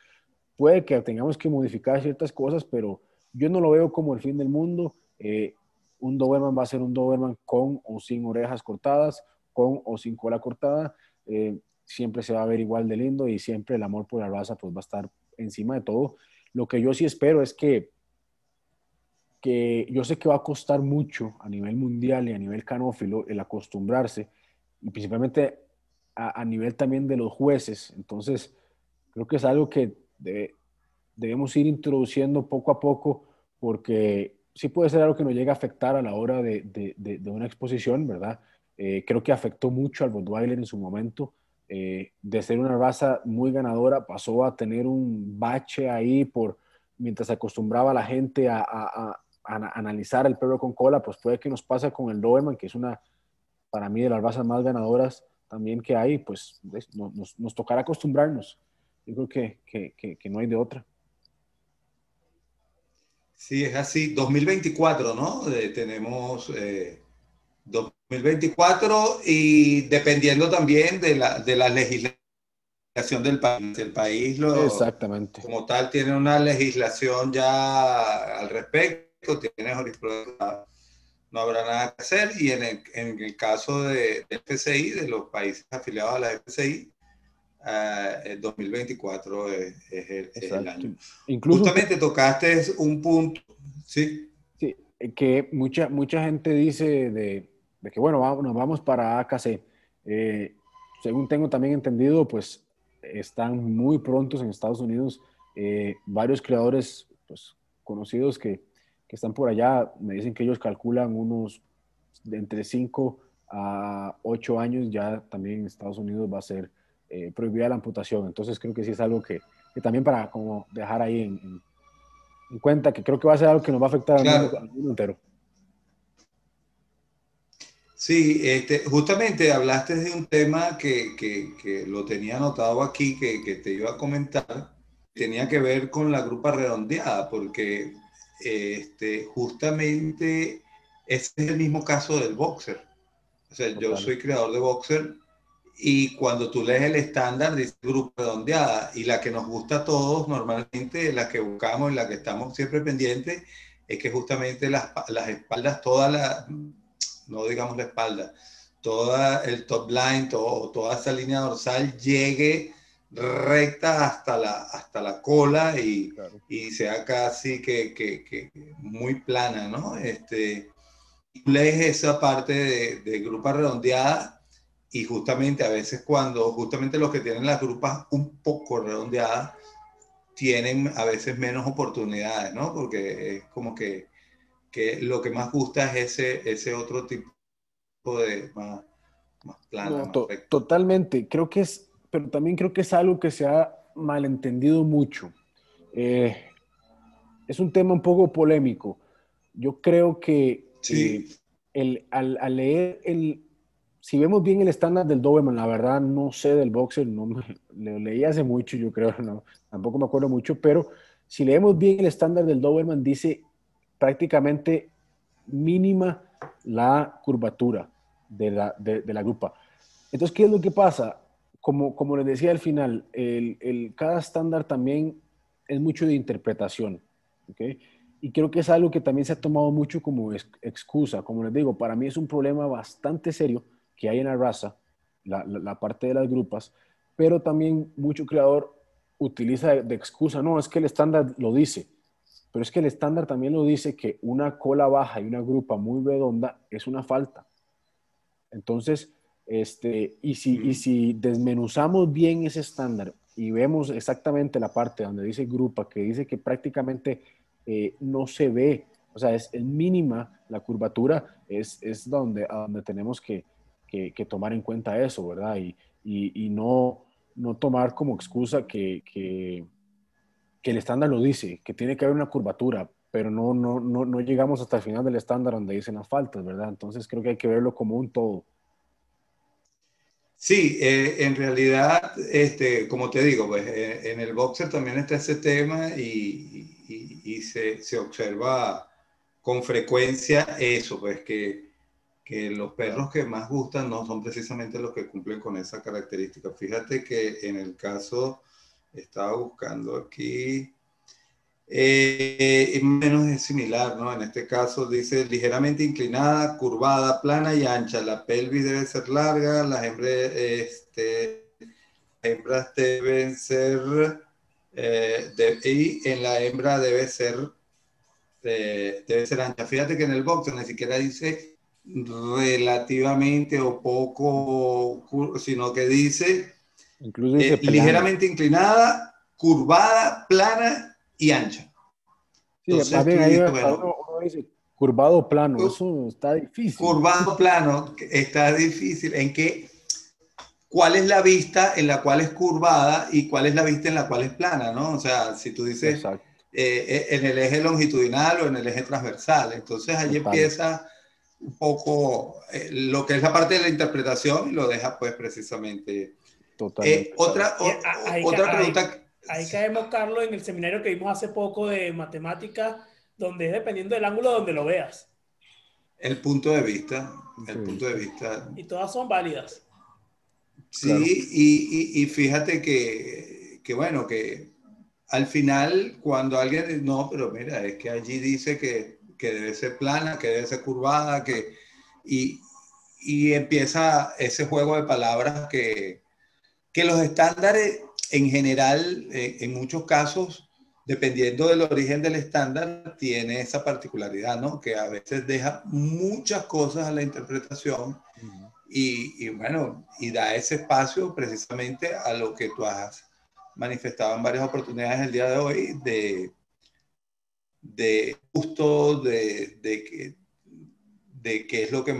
S3: puede que tengamos que modificar ciertas cosas, pero yo no lo veo como el fin del mundo. Eh, un Doberman va a ser un Doberman con o sin orejas cortadas, con o sin cola cortada. Eh, siempre se va a ver igual de lindo y siempre el amor por la raza pues, va a estar encima de todo. Lo que yo sí espero es que, que yo sé que va a costar mucho a nivel mundial y a nivel canófilo el acostumbrarse y principalmente a, a nivel también de los jueces. Entonces, creo que es algo que debemos ir introduciendo poco a poco porque sí puede ser algo que nos llegue a afectar a la hora de, una exposición, ¿verdad? Eh, creo que afectó mucho al Rottweiler en su momento. Eh, de ser una raza muy ganadora, pasó a tener un bache ahí por mientras acostumbraba la gente a, analizar el perro con cola, pues puede que nos pase con el Doberman, que es una, para mí, de las razas más ganadoras también que hay, pues nos tocará acostumbrarnos yo creo que, no hay de otra.
S2: Sí, es así. 2024, ¿no? Eh, tenemos 2024 eh, y dependiendo también de la, de la legislación del país. país lo,
S3: Exactamente. como
S2: tal tiene una legislación ya al respecto, tiene jurisprudencia, no habrá nada que hacer. Y en el, en el caso de, de FCI, de los países afiliados a la FCI, eh, el 2024 es, el, año.
S3: Justamente tocaste un punto, ¿sí? Sí, eh, que mucha, mucha gente dice de, de que, bueno, vamos, nos vamos para AKC. Eh, según tengo también entendido, pues están muy prontos en Estados Unidos varios creadores pues, conocidos que, que, están por allá. Me dicen que ellos calculan unos de entre 5 a 8 años ya también en Estados Unidos va a ser eh, prohibida la amputación. Entonces creo que sí es algo que, también para como dejar ahí en, cuenta, que creo que va a ser algo que nos va a afectar al, mundo, entero.
S2: Sí, este, justamente hablaste de un tema que, lo tenía anotado aquí, que, te iba a comentar, tenía que ver con la grupa redondeada, porque este, justamente es el mismo caso del boxer. O sea, yo soy creador de boxer y cuando tú lees el estándar, de grupo redondeada. Y la que nos gusta a todos, normalmente, la que buscamos y la que estamos siempre pendientes, es que justamente las, espaldas, toda la, no digamos la espalda, toda el top line, todo, toda esa línea dorsal llegue recta hasta la, hasta la cola y, y sea casi que, muy plana, ¿no? Este, lees esa parte de, de grupa redondeada y justamente a veces cuando justamente los que tienen las grupas un poco redondeadas tienen a veces menos oportunidades, ¿no? Porque es como que, lo que más gusta es ese, ese otro tipo de más, más plano.
S3: totalmente, creo que es, pero también creo que es algo que se ha malentendido mucho. Eh, es un tema un poco polémico. Yo creo que sí. el, al leer el, si vemos bien el estándar del Doberman, la verdad no sé del boxer, no (laughs) lo leí hace mucho, yo creo, no, tampoco me acuerdo mucho, pero si leemos bien el estándar del Doberman, dice prácticamente mínima la curvatura de la, la grupa. Entonces, ¿qué es lo que pasa? Como, como les decía al final, el, cada estándar también es mucho de interpretación. y creo que es algo que también se ha tomado mucho como excusa. Como les digo, para mí es un problema bastante serio que hay en la raza, la, parte de las grupas, pero también mucho creador utiliza de, excusa, no, es que el estándar lo dice, pero es que el estándar también lo dice que una cola baja y una grupa muy redonda es una falta. Entonces, este, y, si, si desmenuzamos bien ese estándar y vemos exactamente la parte donde dice grupa, que dice que prácticamente eh, no se ve, o sea, es, mínima la curvatura, es, es donde, donde tenemos que, que, tomar en cuenta eso, ¿verdad? Y, y, no, no tomar como excusa que, que, el estándar lo dice, que tiene que haber una curvatura, pero no, no, no, no llegamos hasta el final del estándar donde dicen las faltas, ¿verdad? Entonces creo que hay que verlo como un todo.
S2: Sí, eh, en realidad, este, como te digo, pues eh, en el boxer también está ese tema y, y, y se, se, observa con frecuencia eso, pues que que los perros que más gustan no son precisamente los que cumplen con esa característica. Fíjate que en el caso, estaba buscando aquí, eh, menos es similar, ¿no? En este caso dice ligeramente inclinada, curvada, plana y ancha. La pelvis debe ser larga, las hembras, este, hembras deben ser, eh, de, y en la hembra debe ser, eh, debe ser ancha. Fíjate que en el Boxer ni siquiera dice relativamente o poco, sino que dice,
S3: eh, ligeramente
S2: inclinada, curvada, plana
S3: y ancha. Sí, Entonces, uno dice, curvado plano, eso está difícil. Curvado plano
S2: está difícil. ¿En qué? ¿Cuál es la vista en la cual es curvada y cuál es la vista en la cual es plana, no? O sea, si tú dices eh, eh, en el eje longitudinal o en el eje transversal, entonces ahí empieza un poco eh, lo que es la parte de la interpretación y lo deja pues precisamente. Totalmente. Eh, otra,
S1: eh, otra pregunta. Ahí, caemos, Carlos, en el seminario que vimos hace poco de matemática, donde es dependiendo del ángulo donde lo veas.
S2: El punto de vista, el punto de vista.
S1: Y todas son válidas.
S2: Sí, y, y, fíjate que, que, bueno, que al final cuando alguien, no, pero mira, es que allí dice que que debe ser plana, que debe ser curvada, que, y, empieza ese juego de palabras que, que los estándares en general, eh, en, muchos casos, dependiendo del origen del estándar, tiene esa particularidad, ¿no? Que a veces deja muchas cosas a la interpretación y, bueno, y da ese espacio precisamente a lo que tú has manifestado en varias oportunidades el día de hoy de de gusto, de, de, qué es lo que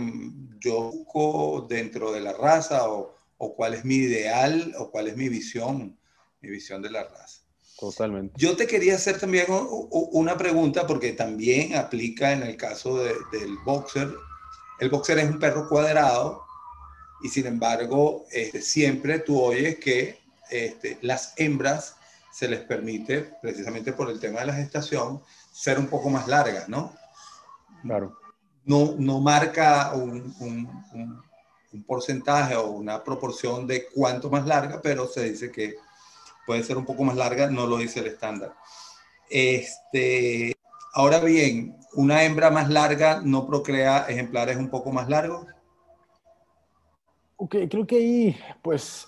S2: yo busco dentro de la raza o, cuál es mi ideal o cuál es mi visión, mi visión de la raza. Totalmente. Yo te quería hacer también una pregunta porque también aplica en el caso del boxer. El boxer es un perro cuadrado y sin embargo este, siempre tú oyes que este, las hembras se les permite, precisamente por el tema de la gestación, ser un poco más larga, ¿no? Claro. No, no marca un, porcentaje o una proporción de cuánto más larga, pero se dice que puede ser un poco más larga, no lo dice el estándar. Este, ahora bien, ¿una hembra más larga no procrea ejemplares un poco
S3: más largos? Ok, creo que ahí pues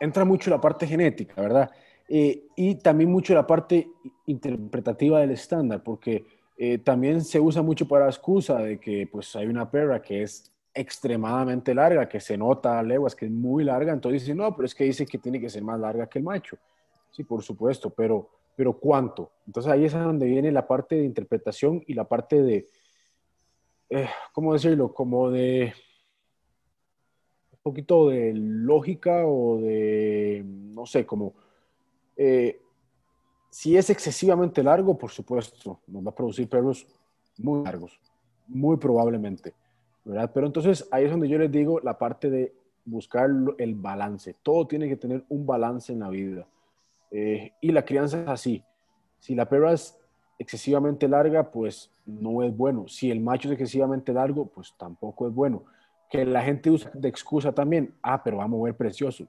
S3: entra mucho la parte genética, ¿verdad? Eh, y también mucho la parte interpretativa del estándar, porque eh, también se usa mucho para la excusa de que pues hay una perra que es extremadamente larga, que se nota a leguas, que es muy larga, entonces dice no, pero es que dice que tiene que ser más larga que el macho. Sí, por supuesto, pero, pero ¿cuánto? Entonces ahí es donde viene la parte de interpretación y la parte de, eh, ¿cómo decirlo? Como de un poquito de lógica o de, no sé, como eh, si es excesivamente largo, por supuesto, nos va a producir perros muy largos, muy probablemente, ¿verdad? Pero entonces ahí es donde yo les digo la parte de buscar el balance. Todo tiene que tener un balance en la vida. Eh, y la crianza es así. Si la perra es excesivamente larga, pues no es bueno. Si el macho es excesivamente largo, pues tampoco es bueno. Que la gente usa de excusa también, ah, pero va a mover precioso.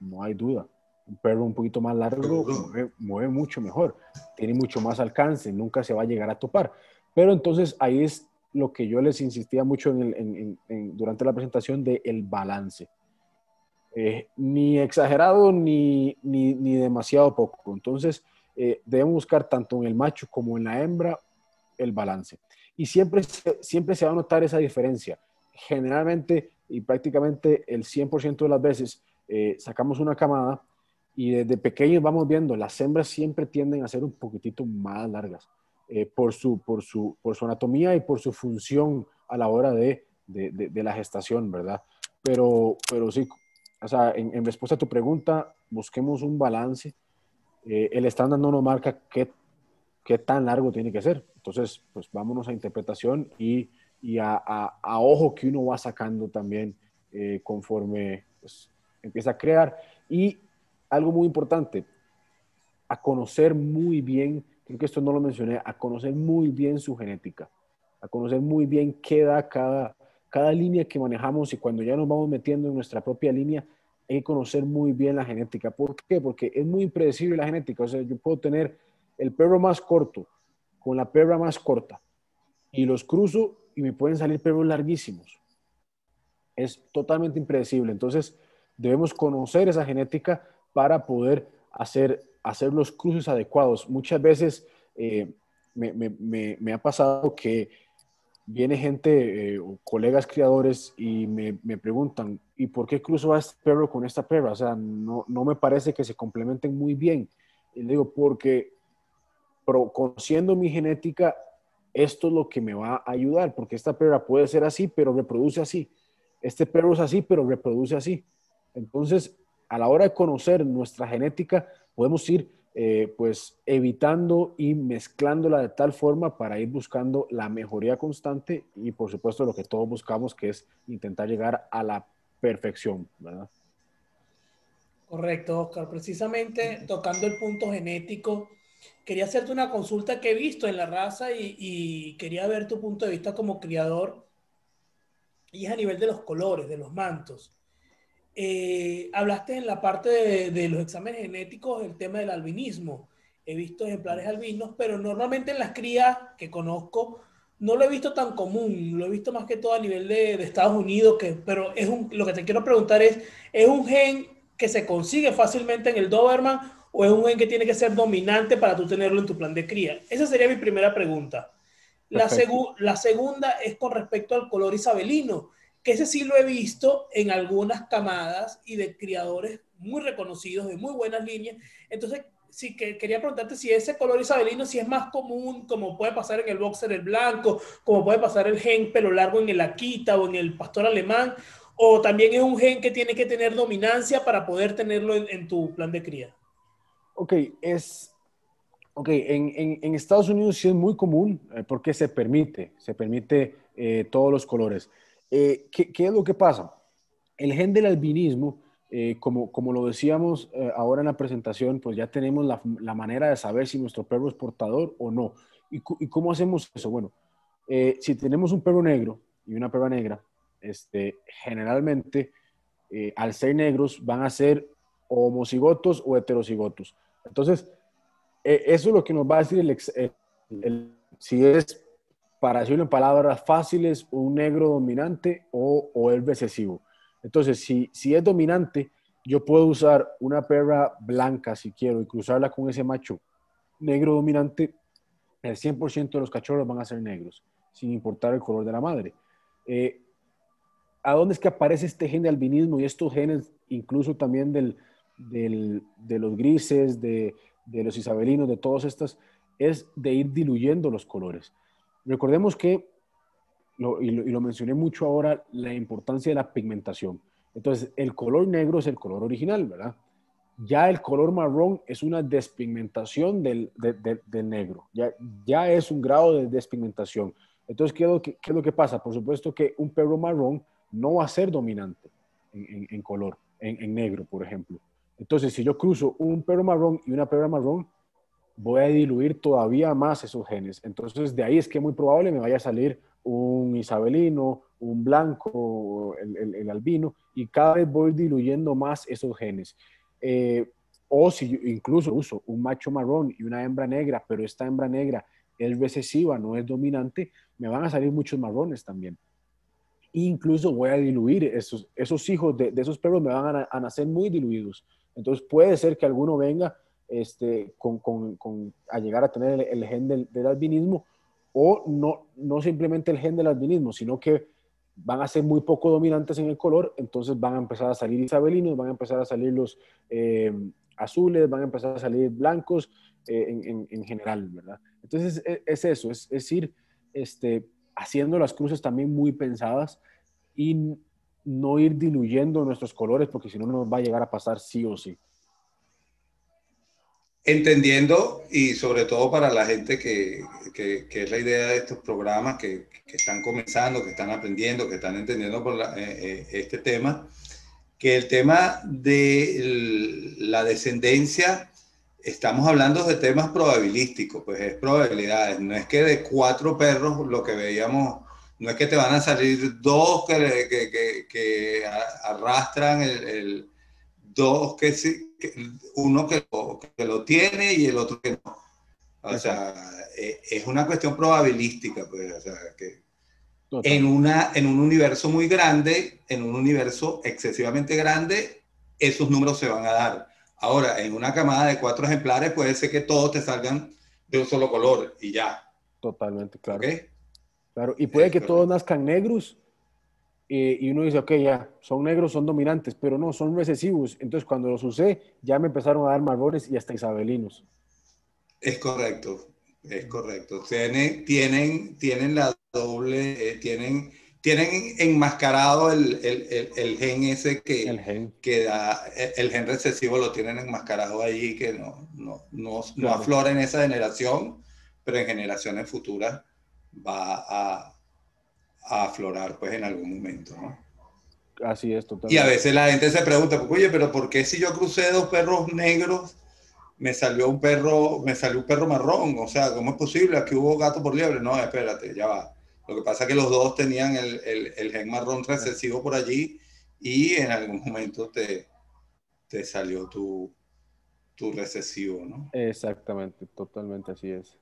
S3: No hay duda un perro un poquito más largo mueve, mucho mejor, tiene mucho más alcance, nunca se va a llegar a topar. Pero entonces ahí es lo que yo les insistía mucho durante la presentación de el balance. Eh, ni exagerado ni, demasiado poco. Entonces eh, debemos buscar tanto en el macho como en la hembra el balance. Y siempre, siempre se va a notar esa diferencia. Generalmente y prácticamente el 100% de las veces eh, sacamos una camada y desde pequeños vamos viendo, las hembras siempre tienden a ser un poquitito más largas eh, por, su, por, su, por su anatomía y por su función a la hora de, de, de, la gestación, ¿verdad? Pero, pero sí, o sea, en, respuesta a tu pregunta, busquemos un balance. Eh, el estándar no nos marca qué, qué tan largo tiene que ser. Entonces, pues vámonos a interpretación y, y a, ojo que uno va sacando también eh, conforme pues, empieza a crear. Y algo muy importante, a conocer muy bien, creo que esto no lo mencioné, a conocer muy bien su genética, a conocer muy bien qué da cada, cada línea que manejamos y cuando ya nos vamos metiendo en nuestra propia línea, hay que conocer muy bien la genética. ¿Por qué? Porque es muy impredecible la genética. O sea, yo puedo tener el perro más corto con la perra más corta y los cruzo y me pueden salir perros larguísimos. Es totalmente impredecible. Entonces, debemos conocer esa genética para poder hacer, hacer los cruces adecuados. Muchas veces eh, me, ha pasado que viene gente eh, o colegas criadores y me, preguntan, ¿y por qué cruzo a este perro con esta perra? O sea, no, me parece que se complementen muy bien. Y le digo, porque pero conociendo mi genética, esto es lo que me va a ayudar, porque esta perra puede ser así, pero reproduce así. Este perro es así, pero reproduce así. Entonces, a la hora de conocer nuestra genética, podemos ir eh, pues evitando y mezclándola de tal forma para ir buscando la mejoría constante y por supuesto lo que todos buscamos que es intentar llegar a la perfección, ¿verdad?
S1: Correcto, Oscar. Precisamente tocando el punto genético, quería hacerte una consulta que he visto en la raza y, y quería ver tu punto de vista como criador y es a nivel de los colores, de los mantos. Eh, hablaste en la parte de, los exámenes genéticos el tema del albinismo. He visto ejemplares albinos, pero normalmente en las crías que conozco no lo he visto tan común, lo he visto más que todo a nivel de, Estados Unidos, pero es lo que te quiero preguntar es, ¿es un gen que se consigue fácilmente en el Doberman o es un gen que tiene que ser dominante para tú tenerlo en tu plan de cría? Esa sería mi primera pregunta. la segunda es con respecto al color isabelino que ese sí lo he visto en algunas camadas y de criadores muy reconocidos, de muy buenas líneas. Entonces, sí que quería preguntarte si ese color isabelino si es más común, como puede pasar en el boxer el blanco, como puede pasar el gen pelo largo en el Akita o en el pastor alemán, o también es un gen que tiene que tener dominancia para poder tenerlo en, tu plan de cría.
S3: Ok, es, ok, en, Estados Unidos sí es muy común eh, porque se permite, se permite eh, todos los colores. Eh, ¿qué, es lo que pasa? El gen del albinismo, eh, como, como lo decíamos eh, ahora en la presentación, pues ya tenemos la, la, manera de saber si nuestro perro es portador o no. ¿Y, cómo hacemos eso? Bueno, si tenemos un perro negro y una perra negra, este, generalmente al ser negros van a ser homocigotos o heterocigotos. Entonces, eso es lo que nos va a decir el, el, si es para decirlo en palabras fáciles, un negro dominante o, el recesivo. Entonces, si, es dominante, yo puedo usar una perra blanca si quiero y cruzarla con ese macho negro dominante, el 100% de los cachorros van a ser negros, sin importar el color de la madre. Eh, ¿A dónde es que aparece este gen de albinismo y estos genes, incluso también de los grises, de los isabelinos, de todas estas? Es de ir diluyendo los colores. Recordemos que, lo, y, lo, mencioné mucho ahora, la importancia de la pigmentación. Entonces, el color negro es el color original, ¿verdad? Ya el color marrón es una despigmentación del, de, negro, ya, ya es un grado de despigmentación. Entonces, ¿qué es, lo que, ¿qué que pasa? Por supuesto que un perro marrón no va a ser dominante en, color, en, en negro, por ejemplo. Entonces, si yo cruzo un perro marrón y una perra marrón, voy a diluir todavía más esos genes. Entonces, de ahí es que muy probable me vaya a salir un isabelino, un blanco, el, albino, y cada vez voy diluyendo más esos genes. Eh, o si incluso uso un macho marrón y una hembra negra, pero esta hembra negra es recesiva, no es dominante, me van a salir muchos marrones también. Incluso voy a diluir esos, esos hijos de, esos perros, me van a nacer muy diluidos. Entonces puede ser que alguno venga este, con, con, con, a llegar a tener el, gen del, albinismo, o no, no simplemente el gen del albinismo, sino que van a ser muy poco dominantes en el color, entonces van a empezar a salir isabelinos, van a empezar a salir los eh, azules, van a empezar a salir blancos eh, en, en, general, ¿verdad? Entonces e, es, eso, es, es, ir este, haciendo las cruces también muy pensadas y no ir diluyendo nuestros colores, porque si no nos va a llegar a pasar sí o sí
S2: entendiendo y sobre todo para la gente que, que, es la idea de estos programas, que, que, están comenzando, que están aprendiendo, que están entendiendo por eh, eh, este tema, que el tema de la descendencia, estamos hablando de temas probabilísticos, pues es probabilidades, no es que de cuatro perros lo que veíamos no es que te van a salir dos que, que, que, arrastran el, el, dos que sí uno que lo, tiene y el otro que no. O sea, eh, es una cuestión probabilística, pues, o que en, una, en un universo muy grande, en un universo excesivamente grande, esos números se van a dar. Ahora, en una camada de cuatro ejemplares puede ser que todos te salgan de un solo color y ya.
S3: Totalmente, claro. Claro, y puede eh, que todos nazcan negros eh, y uno dice, ok, ya, son negros, son dominantes, pero no, son recesivos. Entonces, cuando los usé, ya me empezaron a dar marrones y hasta isabelinos.
S2: Es correcto, es correcto. Tienen, tienen, tienen la doble, eh, tienen, tienen enmascarado el, el, el, gen ese que, gen. que da, e, el gen recesivo lo tienen enmascarado ahí, que no, no, no, aflora en esa generación, pero en generaciones futuras va a, aflorar pues en algún
S3: momento, ¿no? Así es, totalmente. Y a veces la gente se pregunta, pues,
S2: oye, pero ¿por qué si yo crucé dos perros negros me salió un perro, me salió un perro marrón? O sea, ¿cómo es posible? Aquí hubo gato por liebre. No, espérate, ya va. Lo que pasa es que los dos tenían el, el, gen marrón recesivo por allí y en algún momento te, te salió
S3: tu, tu recesivo, ¿no? Exactamente, totalmente así es.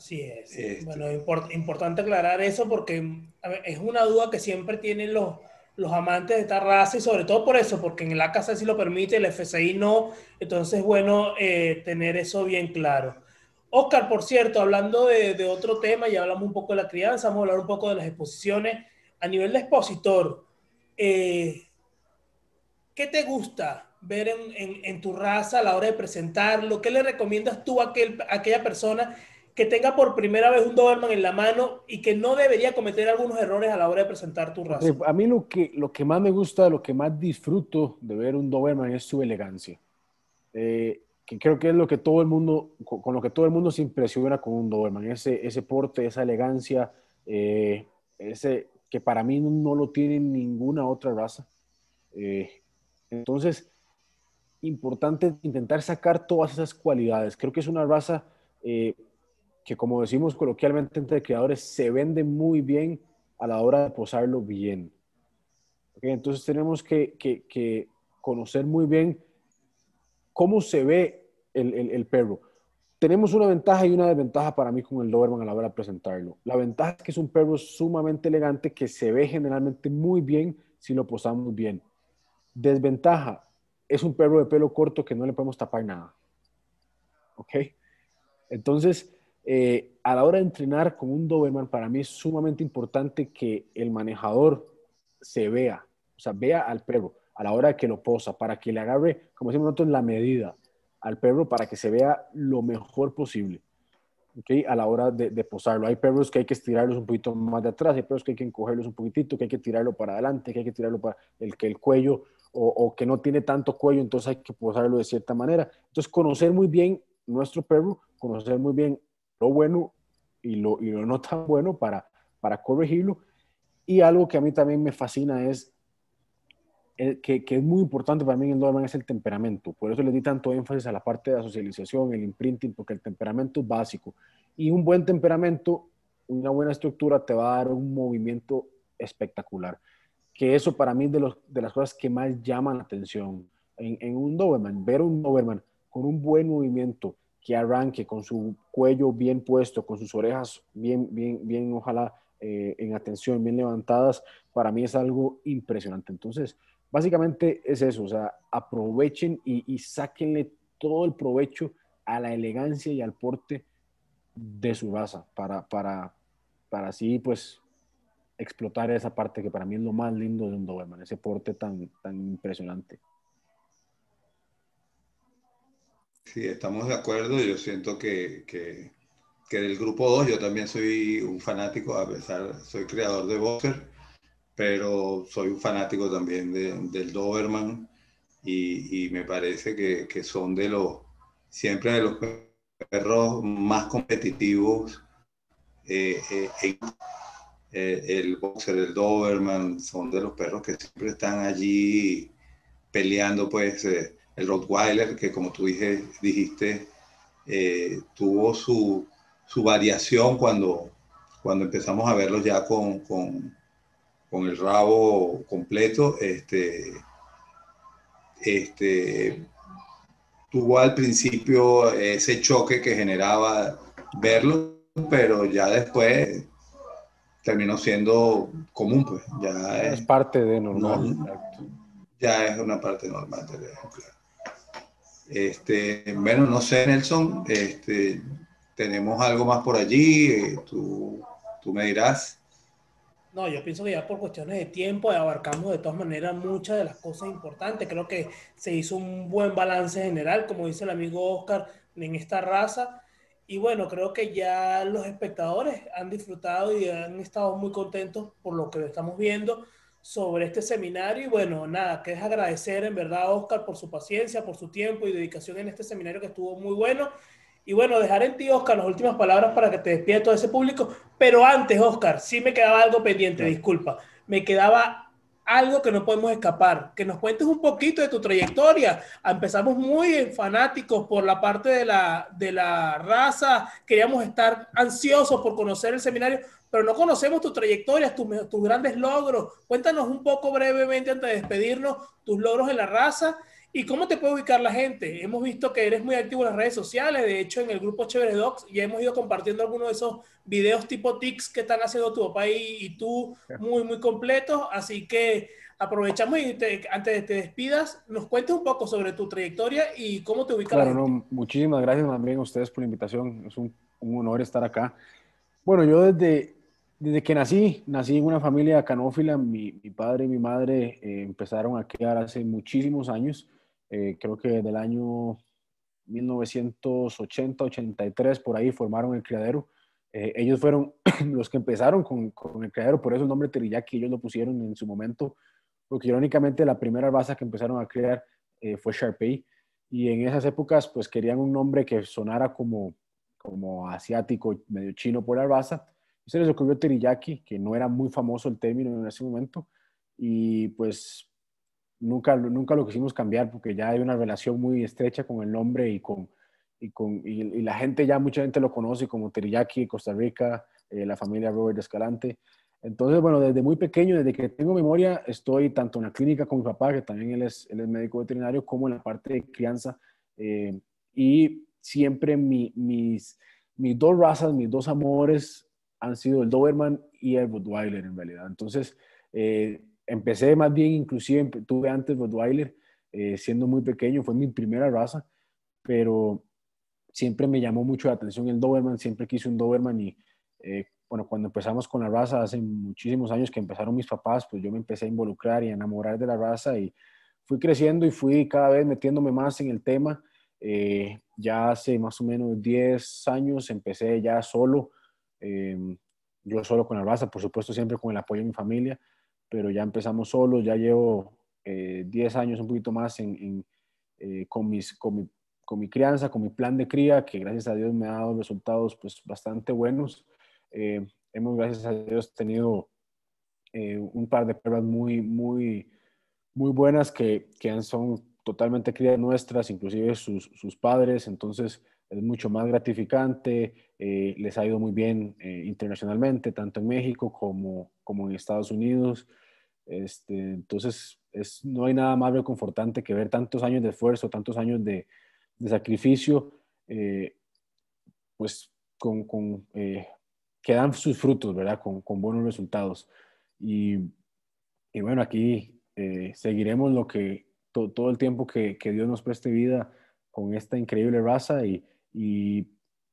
S1: Sí, es. Este. Bueno, importante aclarar eso porque es una duda que siempre tienen los, los amantes de esta raza y sobre todo por eso, porque en la casa sí lo permite, el FCI no. Entonces, bueno, eh, tener eso bien claro. Oscar, por cierto, hablando de, otro tema, ya hablamos un poco de la crianza, vamos a hablar un poco de las exposiciones. A nivel de expositor, eh, ¿qué te gusta ver en, tu raza a la hora de presentarlo? ¿Qué le recomiendas tú a, aquel, a aquella persona que tenga por primera vez un Doberman en la mano y que no debería cometer algunos errores a la hora de presentar tu raza.
S3: A mí lo que, lo que más me gusta, lo que más disfruto de ver un Doberman es su elegancia. Eh, que creo que es lo que todo el mundo, con, lo que todo el mundo se impresiona con un Doberman, ese, ese porte, esa elegancia, eh, ese que para mí no, no, lo tiene ninguna otra raza. Eh, entonces, importante intentar sacar todas esas cualidades. Creo que es una raza que como decimos coloquialmente entre creadores, se vende muy bien a la hora de posarlo bien. Entonces tenemos que, que, que, conocer muy bien cómo se ve el, el, perro. Tenemos una ventaja y una desventaja para mí con el Doberman a la hora de presentarlo. La ventaja es que es un perro sumamente elegante que se ve generalmente muy bien si lo posamos bien. Desventaja, es un perro de pelo corto que no le podemos tapar nada. ¿Ok? Entonces, eh, a la hora de entrenar con un Doberman, para mí es sumamente importante que el manejador se vea, o sea, vea al perro a la hora que lo posa, para que le agarre, como decimos nosotros, la medida al perro para que se vea lo mejor posible. ¿okay? A la hora de, posarlo. Hay perros que hay que estirarlos un poquito más de atrás, hay perros que hay que encogerlos un poquitito, que hay que tirarlo para adelante, que hay que tirarlo para el, que el cuello, o, o que no tiene tanto cuello, entonces hay que posarlo de cierta manera. Entonces, conocer muy bien nuestro perro, conocer muy bien lo bueno y lo, no tan bueno para, corregirlo. Y algo que a mí también me fascina es, eh, que, es muy importante para mí en Doberman, es el temperamento. Por eso le di tanto énfasis a la parte de la socialización, el imprinting, porque el temperamento es básico. Y un buen temperamento, una buena estructura te va a dar un movimiento espectacular. Que eso para mí de, las cosas que más llaman la atención en, en un Doberman. Ver un Doberman con un buen movimiento, que arranque con su cuello bien puesto, con sus orejas bien, bien, bien, ojalá eh, en atención, bien levantadas, para mí es algo impresionante. Entonces, básicamente es eso, o sea, aprovechen y, y sáquenle todo el provecho a la elegancia y al porte de su raza para, para, para así pues explotar esa parte que para mí es lo más lindo de un Doberman, ese porte tan, tan impresionante.
S2: Sí, estamos de acuerdo. Yo siento que, que, que del grupo 2 yo también soy un fanático, a pesar, soy creador de Boxer, pero soy un fanático también del Doberman y, me parece que, son de los, siempre de los perros más competitivos. Eh, eh, eh, el Boxer, el Doberman, son de los perros que siempre están allí peleando, pues el Rottweiler, que como tú dijiste, eh, tuvo su, variación cuando, cuando empezamos a verlo ya con, el rabo completo. Este, este, tuvo al principio ese choque que generaba verlo, pero ya después terminó siendo común, pues ya es, parte de normal. ya es una parte normal, claro. Este, bueno, no sé, Nelson, este, tenemos algo más por allí, eh, tú, tú me dirás.
S1: No, yo pienso que ya por cuestiones de tiempo abarcamos de todas maneras muchas de las cosas importantes. Creo que se hizo un buen balance general, como dice el amigo Oscar, en esta raza. Y bueno, creo que ya los espectadores han disfrutado y han estado muy contentos por lo que estamos viendo sobre este seminario. Y bueno, nada, que es agradecer en verdad a Oscar por su paciencia, por su tiempo y dedicación en este seminario que estuvo muy bueno. Y bueno, dejar en ti, Oscar, las últimas palabras para que te despida todo ese público. Pero antes, Oscar, sí me quedaba algo pendiente, disculpa. Me quedaba algo que no podemos escapar. Que nos cuentes un poquito de tu trayectoria. Empezamos muy fanáticos por la parte de la, de la raza, queríamos estar ansiosos por conocer el seminario, pero no conocemos tu trayectoria, tus, tus grandes logros. Cuéntanos un poco brevemente antes de despedirnos tus logros en la raza ¿Y cómo te puede ubicar la gente? Hemos visto que eres muy activo en las redes sociales, de hecho en el grupo Chévere Docs ya hemos ido compartiendo algunos de esos videos tipo tics que están haciendo tu papá y, tú (laughs) muy, muy completos, así que aprovechamos y antes de que te despidas, nos cuentes un poco sobre tu trayectoria y cómo te ubicas. Claro,
S3: muchísimas gracias también a ustedes por la invitación, es un, honor estar acá. Bueno, yo desde, desde que nací, nací en una familia canófila, mi, padre y mi madre eh, empezaron a quedar hace muchísimos años eh, creo que del año 1980-83, por ahí formaron el criadero. Eh, ellos fueron (clears throat) los que empezaron con, el criadero, por eso el nombre Teriyaki ellos lo pusieron en su momento, porque irónicamente la primera raza que empezaron a criar eh, fue Sharpei, y en esas épocas pues querían un nombre que sonara como, como asiático, medio chino por la raza, y se les ocurrió Teriyaki, que no era muy famoso el término en ese momento, y pues nunca, lo quisimos cambiar porque ya hay una relación muy estrecha con el nombre y con, con, la gente ya, mucha gente lo conoce como Teriyaki, Costa Rica, eh, la familia Robert Escalante. Entonces, bueno, desde muy pequeño, desde que tengo memoria, estoy tanto en la clínica con mi papá, que también él es, él médico veterinario, como en la parte de crianza. Eh, y siempre mis, mis dos razas, mis dos amores han sido el Doberman y el Budweiler, en realidad. Entonces, eh, empecé más bien, inclusive tuve antes Rottweiler, eh, siendo muy pequeño, fue mi primera raza, pero siempre me llamó mucho la atención el Doberman, siempre quise un Doberman y eh, bueno, cuando empezamos con la raza, hace muchísimos años que empezaron mis papás, pues yo me empecé a involucrar y a enamorar de la raza y fui creciendo y fui cada vez metiéndome más en el tema. Eh, ya hace más o menos 10 años empecé ya solo, eh, yo solo con la raza, por supuesto siempre con el apoyo de mi familia, pero ya empezamos solos, ya llevo 10 eh, años, un poquito más en, eh, con, mis, con, mi, crianza, con mi plan de cría, que gracias a Dios me ha dado resultados pues, bastante buenos. Eh, hemos, gracias a Dios, tenido un par de perras muy, muy, muy buenas que, son totalmente crías nuestras, inclusive sus, sus padres, entonces es mucho más gratificante, eh, les ha ido muy bien eh, internacionalmente, tanto en México como, como en Estados Unidos. Este, entonces, es, no hay nada más reconfortante que ver tantos años de esfuerzo, tantos años de, sacrificio, eh, pues con, con que dan sus frutos, ¿verdad? Con, con buenos resultados. Y, y bueno, aquí seguiremos lo que, todo el tiempo que, que Dios nos preste vida con esta increíble raza y, y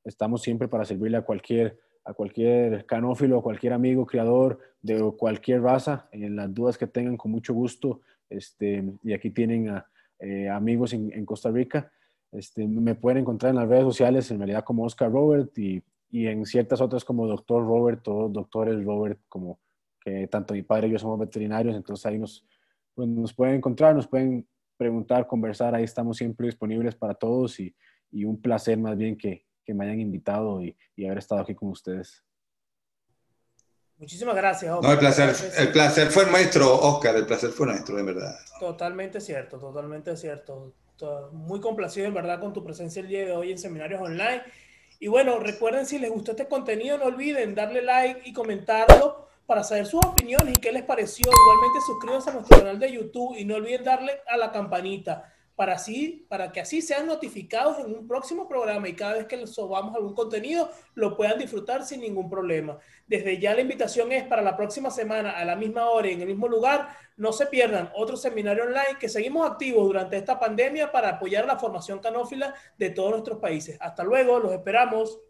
S3: estamos siempre para servirle a cualquier, a cualquier canófilo, a cualquier amigo, criador de cualquier raza, en las dudas que tengan con mucho gusto. Este, y aquí tienen eh, amigos en, Costa Rica. Este, me pueden encontrar en las redes sociales, en realidad como Oscar Robert y, y en ciertas otras como Doctor Robert o Doctores Robert, como que tanto mi padre y yo somos veterinarios, entonces ahí nos, pues, nos pueden encontrar, nos pueden preguntar, conversar, ahí estamos siempre disponibles para todos y, y un placer más bien que, que me hayan invitado y, y, haber estado aquí con ustedes.
S1: Muchísimas gracias, Oscar. No, el placer, el placer fue
S2: nuestro, Oscar, el placer fue nuestro, de verdad.
S1: Totalmente cierto, totalmente cierto. Muy complacido, en verdad, con tu presencia el día de hoy en Seminarios Online. Y bueno, recuerden, si les gustó este contenido, no olviden darle like y comentarlo para saber sus opiniones y qué les pareció. Igualmente, suscríbanse a nuestro canal de YouTube y no olviden darle a la campanita para, así, para que así sean notificados en un próximo programa y cada vez que subamos algún contenido lo puedan disfrutar sin ningún problema. Desde ya la invitación es para la próxima semana a la misma hora y en el mismo lugar. No se pierdan otro seminario online que seguimos activos durante esta pandemia para apoyar la formación canófila de todos nuestros países. Hasta luego, los esperamos.